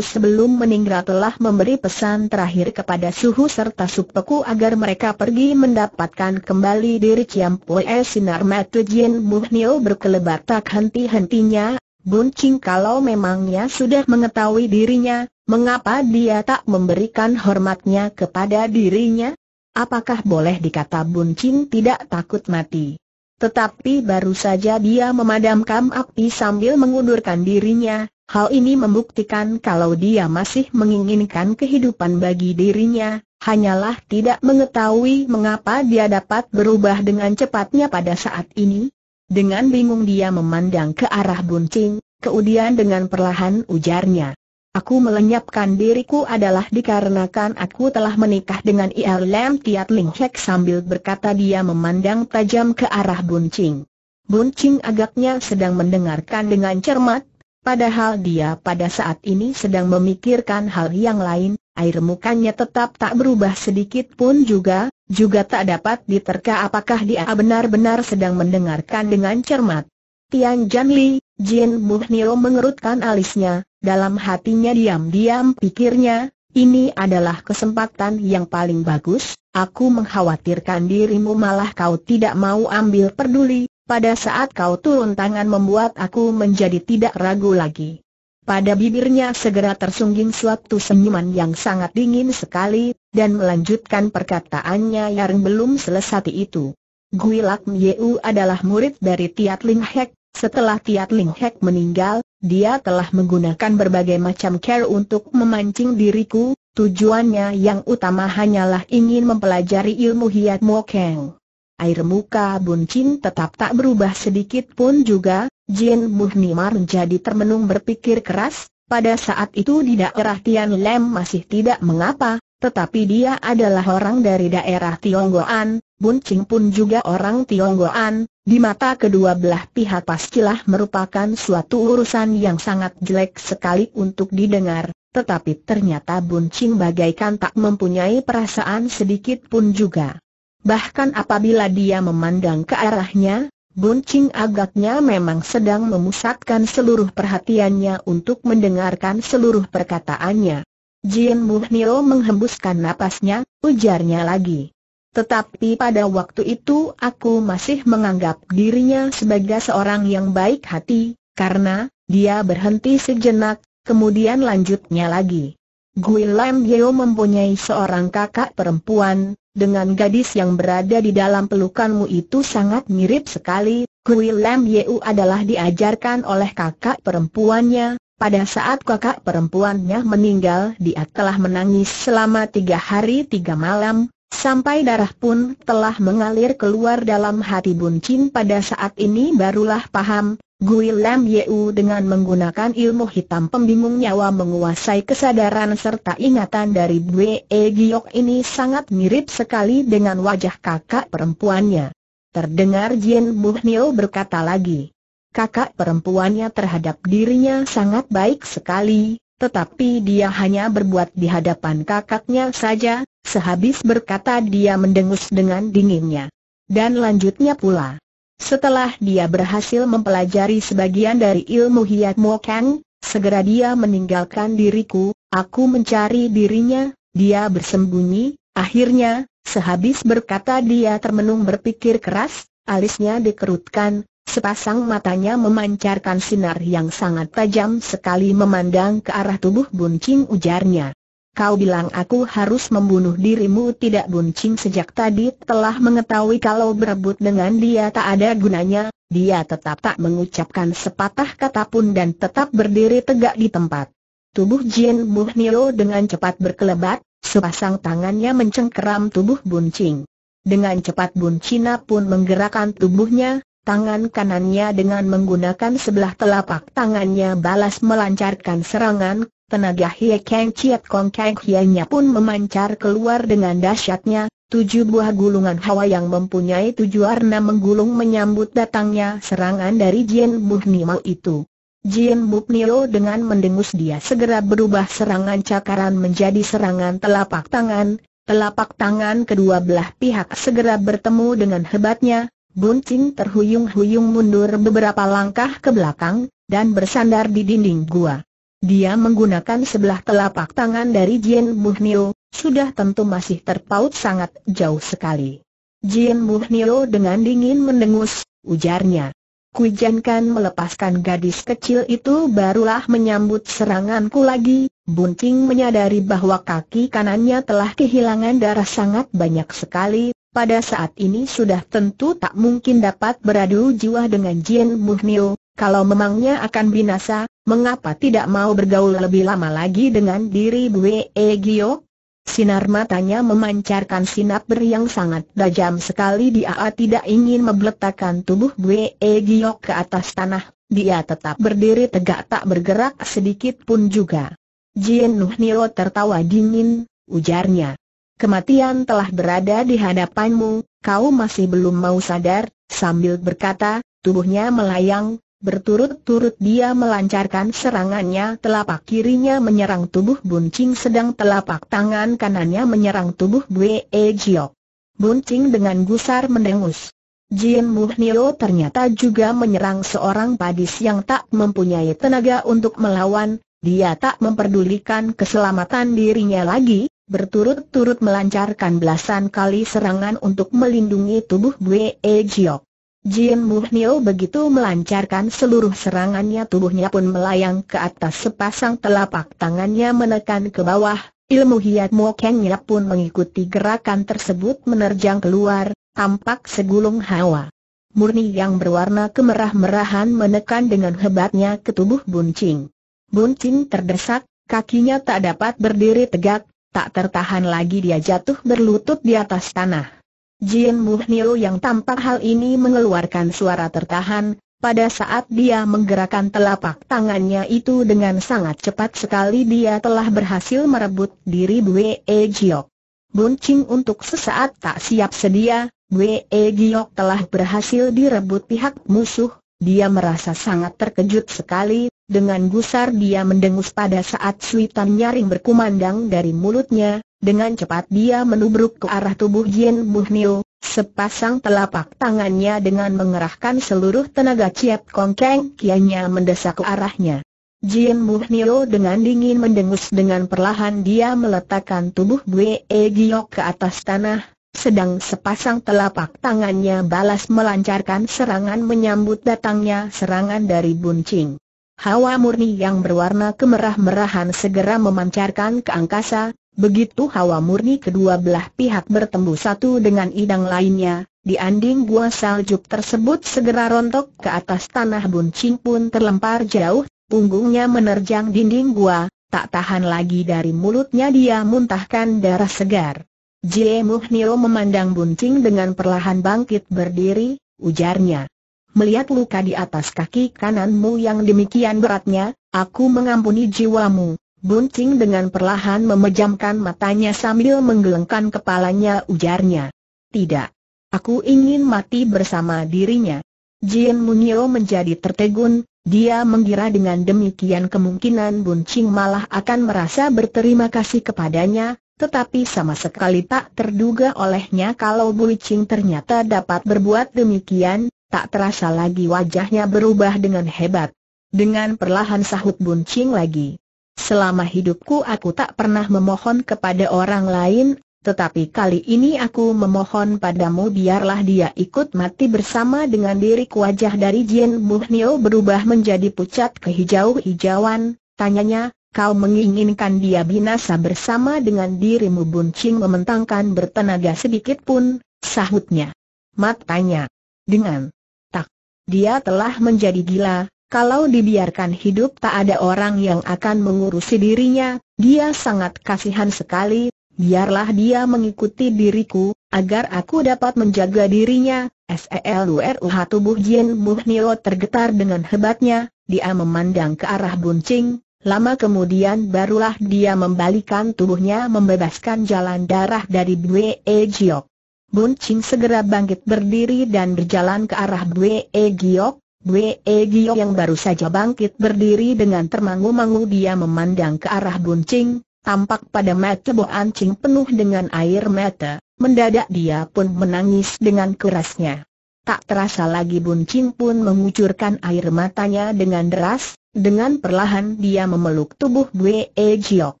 sebelum meninggal telah memberi pesan terakhir kepada Suhu serta Supeku agar mereka pergi mendapatkan kembali diri Chiam Sinar Matu Jin Muhnio berkelebat tak henti-hentinya, Bun kalau memangnya sudah mengetahui dirinya, mengapa dia tak memberikan hormatnya kepada dirinya? Apakah boleh dikata Bun tidak takut mati? Tetapi baru saja dia memadamkan api sambil mengundurkan dirinya, hal ini membuktikan kalau dia masih menginginkan kehidupan bagi dirinya, hanyalah tidak mengetahui mengapa dia dapat berubah dengan cepatnya pada saat ini. Dengan bingung dia memandang ke arah Buncing, keudian dengan perlahan ujarnya. Aku melenyapkan diriku adalah dikarenakan aku telah menikah dengan Ir Lam Tiat Ling Hek sambil berkata dia memandang tajam ke arah Bun Ching. Bun Ching agaknya sedang mendengarkan dengan cermat, padahal dia pada saat ini sedang memikirkan hal yang lain, air mukanya tetap tak berubah sedikit pun juga, juga tak dapat diterka apakah dia benar-benar sedang mendengarkan dengan cermat. Tian Jianli, Jin Niro mengerutkan alisnya, dalam hatinya diam-diam pikirnya, ini adalah kesempatan yang paling bagus, aku mengkhawatirkan dirimu malah kau tidak mau ambil peduli, pada saat kau turun tangan membuat aku menjadi tidak ragu lagi. Pada bibirnya segera tersungging suatu senyuman yang sangat dingin sekali, dan melanjutkan perkataannya yang belum selesai itu. Gui Lak Mieu adalah murid dari Tiat Ling Hek, setelah Tiat Ling Hek meninggal, dia telah menggunakan berbagai macam care untuk memancing diriku, tujuannya yang utama hanyalah ingin mempelajari ilmu Hiat Mo Keng. Air muka Bun Chin tetap tak berubah sedikit pun juga, Jin Buhnimar menjadi termenung berpikir keras, pada saat itu di daerah Tian Lem masih tidak mengapa, tetapi dia adalah orang dari daerah Tionggoan, Bun Ching pun juga orang Tionggoan, di mata kedua belah pihak pastilah merupakan suatu urusan yang sangat jelek sekali untuk didengar, tetapi ternyata Bun Ching bagaikan tak mempunyai perasaan sedikit pun juga. Bahkan apabila dia memandang ke arahnya, Bun Ching agaknya memang sedang memusatkan seluruh perhatiannya untuk mendengarkan seluruh perkataannya. Jim Buhnio menghembuskan napasnya, ujarnya lagi. Tetapi pada waktu itu aku masih menganggap dirinya sebagai seorang yang baik hati, karena, dia berhenti sejenak, kemudian lanjutnya lagi. Gui Lam Yeo mempunyai seorang kakak perempuan, dengan gadis yang berada di dalam pelukanmu itu sangat mirip sekali, Gui Lam Yeo adalah diajarkan oleh kakak perempuannya, pada saat kakak perempuannya meninggal dia telah menangis selama tiga hari tiga malam, sampai darah pun telah mengalir keluar dalam hati Bun pada saat ini barulah paham, Gui Lam Yeu dengan menggunakan ilmu hitam pembimbing nyawa menguasai kesadaran serta ingatan dari Bwe e Giok ini sangat mirip sekali dengan wajah kakak perempuannya. Terdengar Jin Nio berkata lagi, kakak perempuannya terhadap dirinya sangat baik sekali, tetapi dia hanya berbuat di hadapan kakaknya saja, sehabis berkata dia mendengus dengan dinginnya. Dan lanjutnya pula. Setelah dia berhasil mempelajari sebagian dari ilmu Hiat Mo Kang, segera dia meninggalkan diriku, aku mencari dirinya, dia bersembunyi, akhirnya, sehabis berkata dia termenung berpikir keras, alisnya dikerutkan, Sepasang matanya memancarkan sinar yang sangat tajam sekali memandang ke arah tubuh buncing ujarnya. Kau bilang aku harus membunuh dirimu tidak buncing sejak tadi telah mengetahui kalau berebut dengan dia tak ada gunanya, dia tetap tak mengucapkan sepatah kata pun dan tetap berdiri tegak di tempat. Tubuh Jin Nio dengan cepat berkelebat, sepasang tangannya mencengkeram tubuh buncing. Dengan cepat buncina pun menggerakkan tubuhnya, Tangan kanannya dengan menggunakan sebelah telapak tangannya balas melancarkan serangan, tenaga Hie Kang Chiat Kong Kang Hianya pun memancar keluar dengan dahsyatnya, tujuh buah gulungan hawa yang mempunyai tujuh warna menggulung menyambut datangnya serangan dari Jin Buhnio itu. Jin Buhnio dengan mendengus dia segera berubah serangan cakaran menjadi serangan telapak tangan, telapak tangan kedua belah pihak segera bertemu dengan hebatnya, Bunting terhuyung-huyung mundur beberapa langkah ke belakang, dan bersandar di dinding gua. Dia menggunakan sebelah telapak tangan dari Mu Muhnio, sudah tentu masih terpaut sangat jauh sekali. Mu Muhnio dengan dingin mendengus, ujarnya. Kujankan melepaskan gadis kecil itu barulah menyambut seranganku lagi, Bunting menyadari bahwa kaki kanannya telah kehilangan darah sangat banyak sekali, pada saat ini sudah tentu tak mungkin dapat beradu jiwa dengan Jian Muhmio, kalau memangnya akan binasa, mengapa tidak mau bergaul lebih lama lagi dengan diri Bue e Gio? Sinar matanya memancarkan sinar ber yang sangat tajam sekali dia tidak ingin meletakkan tubuh Bue e Gio ke atas tanah, dia tetap berdiri tegak tak bergerak sedikit pun juga. Jien Nuhnio tertawa dingin, ujarnya kematian telah berada di hadapanmu, kau masih belum mau sadar, sambil berkata, tubuhnya melayang, berturut-turut dia melancarkan serangannya telapak kirinya menyerang tubuh buncing sedang telapak tangan kanannya menyerang tubuh Bwe Jiok. Buncing dengan gusar mendengus. Jin Muhnio ternyata juga menyerang seorang padis yang tak mempunyai tenaga untuk melawan, dia tak memperdulikan keselamatan dirinya lagi, berturut-turut melancarkan belasan kali serangan untuk melindungi tubuh Bwe Jiok. Jim Muhnio begitu melancarkan seluruh serangannya tubuhnya pun melayang ke atas sepasang telapak tangannya menekan ke bawah, ilmu hiat mokengnya pun mengikuti gerakan tersebut menerjang keluar, tampak segulung hawa. Murni yang berwarna kemerah-merahan menekan dengan hebatnya ke tubuh Buncing. Buncing terdesak, kakinya tak dapat berdiri tegak, Tak tertahan lagi dia jatuh berlutut di atas tanah. Jin Muhnio yang tampak hal ini mengeluarkan suara tertahan, pada saat dia menggerakkan telapak tangannya itu dengan sangat cepat sekali dia telah berhasil merebut diri Bwe e Giok. Buncing untuk sesaat tak siap sedia, Bwe e Giok telah berhasil direbut pihak musuh, dia merasa sangat terkejut sekali, dengan gusar dia mendengus pada saat suitan nyaring berkumandang dari mulutnya, dengan cepat dia menubruk ke arah tubuh Jin Niu. sepasang telapak tangannya dengan mengerahkan seluruh tenaga ciep kongkeng kianya mendesak ke arahnya. Jin Niu dengan dingin mendengus dengan perlahan dia meletakkan tubuh Bue Giok ke atas tanah, sedang sepasang telapak tangannya balas melancarkan serangan menyambut datangnya serangan dari buncing. Hawa murni yang berwarna kemerah-merahan segera memancarkan ke angkasa, begitu hawa murni kedua belah pihak bertemu satu dengan idang lainnya, di anding gua saljuk tersebut segera rontok ke atas tanah buncing pun terlempar jauh, punggungnya menerjang dinding gua, tak tahan lagi dari mulutnya dia muntahkan darah segar. Jie Muhnio memandang bunting dengan perlahan bangkit berdiri, ujarnya. Melihat luka di atas kaki kananmu yang demikian beratnya, aku mengampuni jiwamu. Bunting dengan perlahan memejamkan matanya sambil menggelengkan kepalanya ujarnya. Tidak. Aku ingin mati bersama dirinya. Jien Munio menjadi tertegun, dia mengira dengan demikian kemungkinan Buncing malah akan merasa berterima kasih kepadanya, tetapi sama sekali tak terduga olehnya kalau Ching ternyata dapat berbuat demikian, tak terasa lagi wajahnya berubah dengan hebat. Dengan perlahan sahut Buncing lagi. Selama hidupku aku tak pernah memohon kepada orang lain, tetapi kali ini aku memohon padamu biarlah dia ikut mati bersama dengan diriku wajah dari Jin Muhnio berubah menjadi pucat kehijau-hijauan, tanyanya, Kau menginginkan dia binasa bersama dengan dirimu buncing mementangkan bertenaga sedikit pun, sahutnya. Matanya. Dengan tak. Dia telah menjadi gila, kalau dibiarkan hidup tak ada orang yang akan mengurusi dirinya, dia sangat kasihan sekali, biarlah dia mengikuti diriku, agar aku dapat menjaga dirinya. SELURUH tubuh Jin Nio tergetar dengan hebatnya, dia memandang ke arah buncing, Lama kemudian barulah dia membalikan tubuhnya membebaskan jalan darah dari Bwe e Giok. Bun Ching segera bangkit berdiri dan berjalan ke arah Bwe e Giok. Bwe e Giok yang baru saja bangkit berdiri dengan termangu-mangu dia memandang ke arah Bun Ching, tampak pada mata Bo Ching penuh dengan air mata, mendadak dia pun menangis dengan kerasnya. Tak terasa lagi Bun Ching pun mengucurkan air matanya dengan deras, dengan perlahan dia memeluk tubuh Bwe e Giok.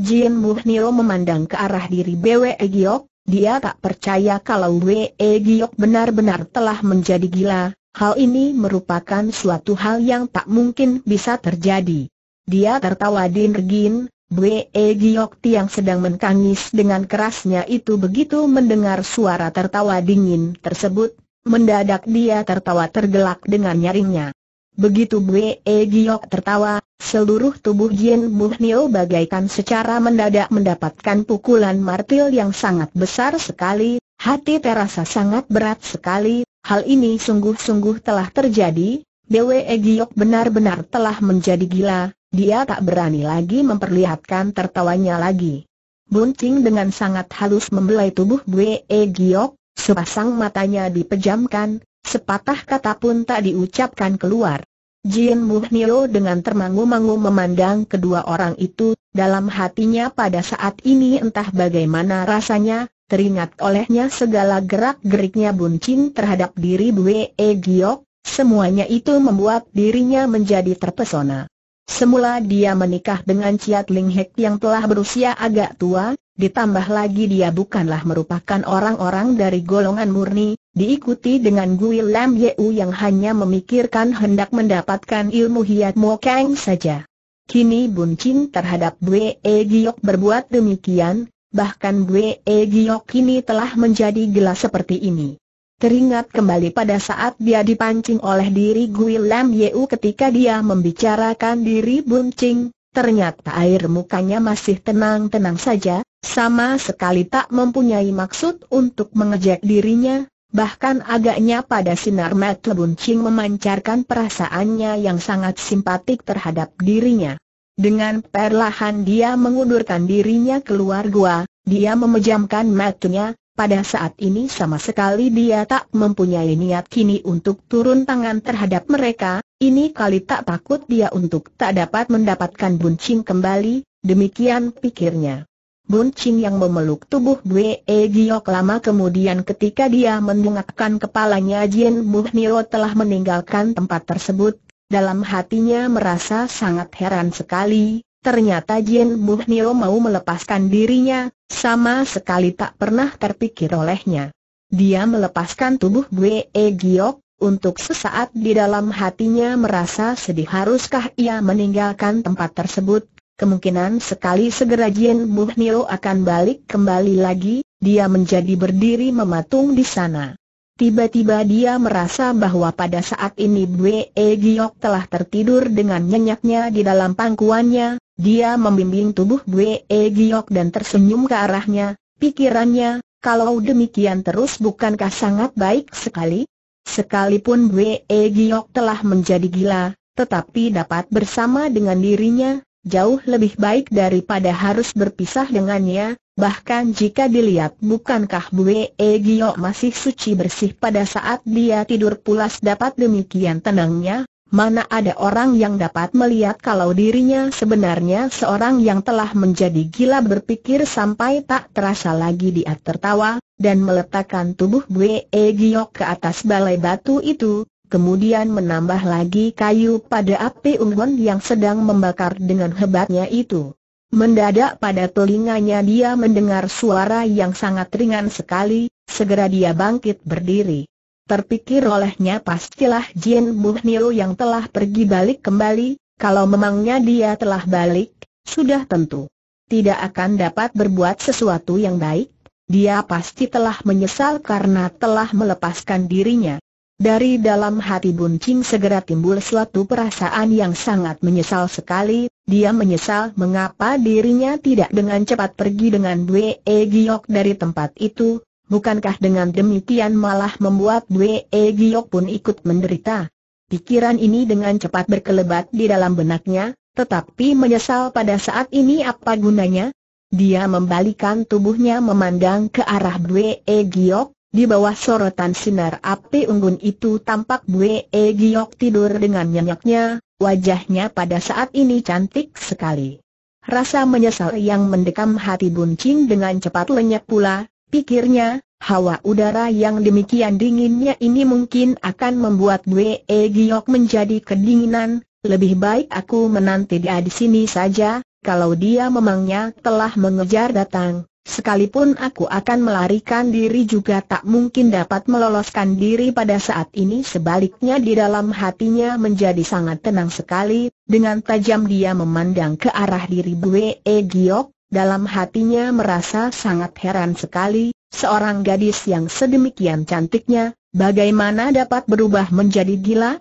Jin Muhnio memandang ke arah diri Bwe e Giok, dia tak percaya kalau Bwe e Giok benar-benar telah menjadi gila, hal ini merupakan suatu hal yang tak mungkin bisa terjadi. Dia tertawa dingin, Bwe Giok yang sedang menangis dengan kerasnya itu begitu mendengar suara tertawa dingin tersebut, mendadak dia tertawa tergelak dengan nyaringnya. Begitu Bue e Giyok tertawa, seluruh tubuh Jin Nio bagaikan secara mendadak mendapatkan pukulan martil yang sangat besar sekali, hati terasa sangat berat sekali, hal ini sungguh-sungguh telah terjadi, Bue e Giyok benar-benar telah menjadi gila, dia tak berani lagi memperlihatkan tertawanya lagi. Bunting dengan sangat halus membelai tubuh Bue e Giyok, sepasang matanya dipejamkan, Sepatah kata pun tak diucapkan keluar. Jin Muhnio dengan termangu-mangu memandang kedua orang itu, dalam hatinya pada saat ini entah bagaimana rasanya, teringat olehnya segala gerak-geriknya buncin terhadap diri Bwe e Giok, semuanya itu membuat dirinya menjadi terpesona. Semula dia menikah dengan Ciat Ling yang telah berusia agak tua, ditambah lagi dia bukanlah merupakan orang-orang dari golongan murni, Diikuti dengan Gui Lam Yeu yang hanya memikirkan hendak mendapatkan ilmu Hiat Mo Kang saja. Kini Bun Chin terhadap Bwe Giok berbuat demikian, bahkan Bwe Giok kini telah menjadi gelas seperti ini. Teringat kembali pada saat dia dipancing oleh diri Gui Lam Yeu ketika dia membicarakan diri Bun Chin, ternyata air mukanya masih tenang-tenang saja, sama sekali tak mempunyai maksud untuk mengejek dirinya, Bahkan agaknya pada sinar mata buncing memancarkan perasaannya yang sangat simpatik terhadap dirinya. Dengan perlahan dia mengundurkan dirinya keluar gua, dia memejamkan matanya, pada saat ini sama sekali dia tak mempunyai niat kini untuk turun tangan terhadap mereka, ini kali tak takut dia untuk tak dapat mendapatkan buncing kembali, demikian pikirnya. Bun Ching yang memeluk tubuh Bwe e Giok lama kemudian ketika dia mendongakkan kepalanya Jin Muhniro telah meninggalkan tempat tersebut, dalam hatinya merasa sangat heran sekali, ternyata Jin Muhniro mau melepaskan dirinya, sama sekali tak pernah terpikir olehnya. Dia melepaskan tubuh Bwe e Giok, untuk sesaat di dalam hatinya merasa sedih haruskah ia meninggalkan tempat tersebut, kemungkinan sekali segera Jin Muhnio akan balik kembali lagi, dia menjadi berdiri mematung di sana. Tiba-tiba dia merasa bahwa pada saat ini Bwe Giok telah tertidur dengan nyenyaknya di dalam pangkuannya, dia membimbing tubuh Bwe Giok dan tersenyum ke arahnya, pikirannya, kalau demikian terus bukankah sangat baik sekali? Sekalipun Bwe Giok telah menjadi gila, tetapi dapat bersama dengan dirinya, jauh lebih baik daripada harus berpisah dengannya, bahkan jika dilihat bukankah Bue e Gio masih suci bersih pada saat dia tidur pulas dapat demikian tenangnya, mana ada orang yang dapat melihat kalau dirinya sebenarnya seorang yang telah menjadi gila berpikir sampai tak terasa lagi dia tertawa, dan meletakkan tubuh Bue e Gio ke atas balai batu itu, kemudian menambah lagi kayu pada api unggun yang sedang membakar dengan hebatnya itu. Mendadak pada telinganya dia mendengar suara yang sangat ringan sekali, segera dia bangkit berdiri. Terpikir olehnya pastilah Jin Buhnio yang telah pergi balik kembali, kalau memangnya dia telah balik, sudah tentu. Tidak akan dapat berbuat sesuatu yang baik, dia pasti telah menyesal karena telah melepaskan dirinya. Dari dalam hati Bun Ching segera timbul suatu perasaan yang sangat menyesal sekali, dia menyesal mengapa dirinya tidak dengan cepat pergi dengan Dwe e Giok dari tempat itu, bukankah dengan demikian malah membuat Dwe e Giok pun ikut menderita. Pikiran ini dengan cepat berkelebat di dalam benaknya, tetapi menyesal pada saat ini apa gunanya? Dia membalikan tubuhnya memandang ke arah Dwe e Giok, di bawah sorotan sinar api unggun itu tampak Bue e Giok tidur dengan nyenyaknya, wajahnya pada saat ini cantik sekali. Rasa menyesal yang mendekam hati Buncing dengan cepat lenyap pula, pikirnya, hawa udara yang demikian dinginnya ini mungkin akan membuat Bue e Giok menjadi kedinginan, lebih baik aku menanti dia di sini saja, kalau dia memangnya telah mengejar datang, Sekalipun aku akan melarikan diri juga tak mungkin dapat meloloskan diri pada saat ini Sebaliknya di dalam hatinya menjadi sangat tenang sekali Dengan tajam dia memandang ke arah diri Bue e Giok Dalam hatinya merasa sangat heran sekali Seorang gadis yang sedemikian cantiknya Bagaimana dapat berubah menjadi gila?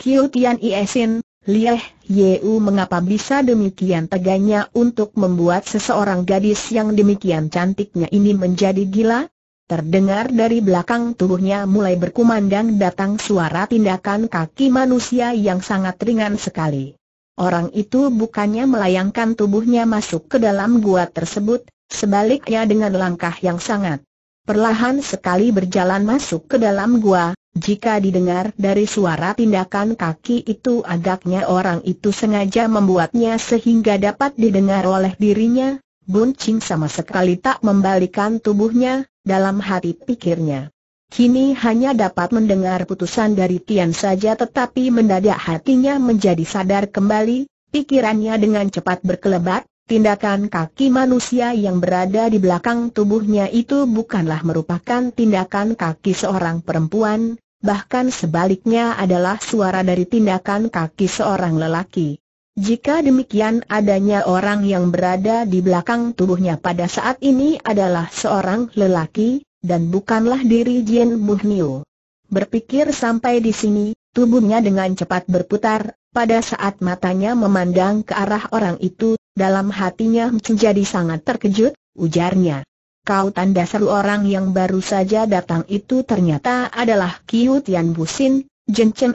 Kiu Tian Iesin, Lieh Yeu mengapa bisa demikian teganya untuk membuat seseorang gadis yang demikian cantiknya ini menjadi gila? Terdengar dari belakang tubuhnya mulai berkumandang datang suara tindakan kaki manusia yang sangat ringan sekali. Orang itu bukannya melayangkan tubuhnya masuk ke dalam gua tersebut, sebaliknya dengan langkah yang sangat Perlahan sekali berjalan masuk ke dalam gua, jika didengar dari suara tindakan kaki itu agaknya orang itu sengaja membuatnya sehingga dapat didengar oleh dirinya, Bun Ching sama sekali tak membalikan tubuhnya, dalam hati pikirnya. Kini hanya dapat mendengar putusan dari Tian saja tetapi mendadak hatinya menjadi sadar kembali, pikirannya dengan cepat berkelebat, tindakan kaki manusia yang berada di belakang tubuhnya itu bukanlah merupakan tindakan kaki seorang perempuan, bahkan sebaliknya adalah suara dari tindakan kaki seorang lelaki. Jika demikian adanya orang yang berada di belakang tubuhnya pada saat ini adalah seorang lelaki, dan bukanlah diri Jin Muhnio. Berpikir sampai di sini, tubuhnya dengan cepat berputar, pada saat matanya memandang ke arah orang itu, dalam hatinya menjadi sangat terkejut, ujarnya. Kau tanda seru orang yang baru saja datang itu ternyata adalah Kiu Tian Busin,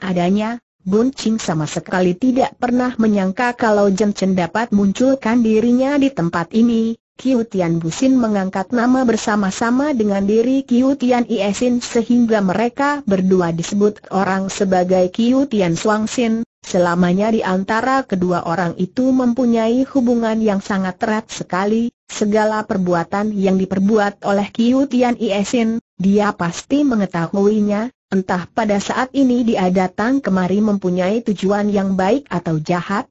adanya, Bun Ching sama sekali tidak pernah menyangka kalau Jenchen dapat munculkan dirinya di tempat ini, Kiu Tian Busin mengangkat nama bersama-sama dengan diri Kiu Tian Iesin sehingga mereka berdua disebut orang sebagai Kiu Tian Suang Sin. Selamanya di antara kedua orang itu mempunyai hubungan yang sangat erat sekali, segala perbuatan yang diperbuat oleh Kiu Tian Iesin, dia pasti mengetahuinya, entah pada saat ini dia datang kemari mempunyai tujuan yang baik atau jahat,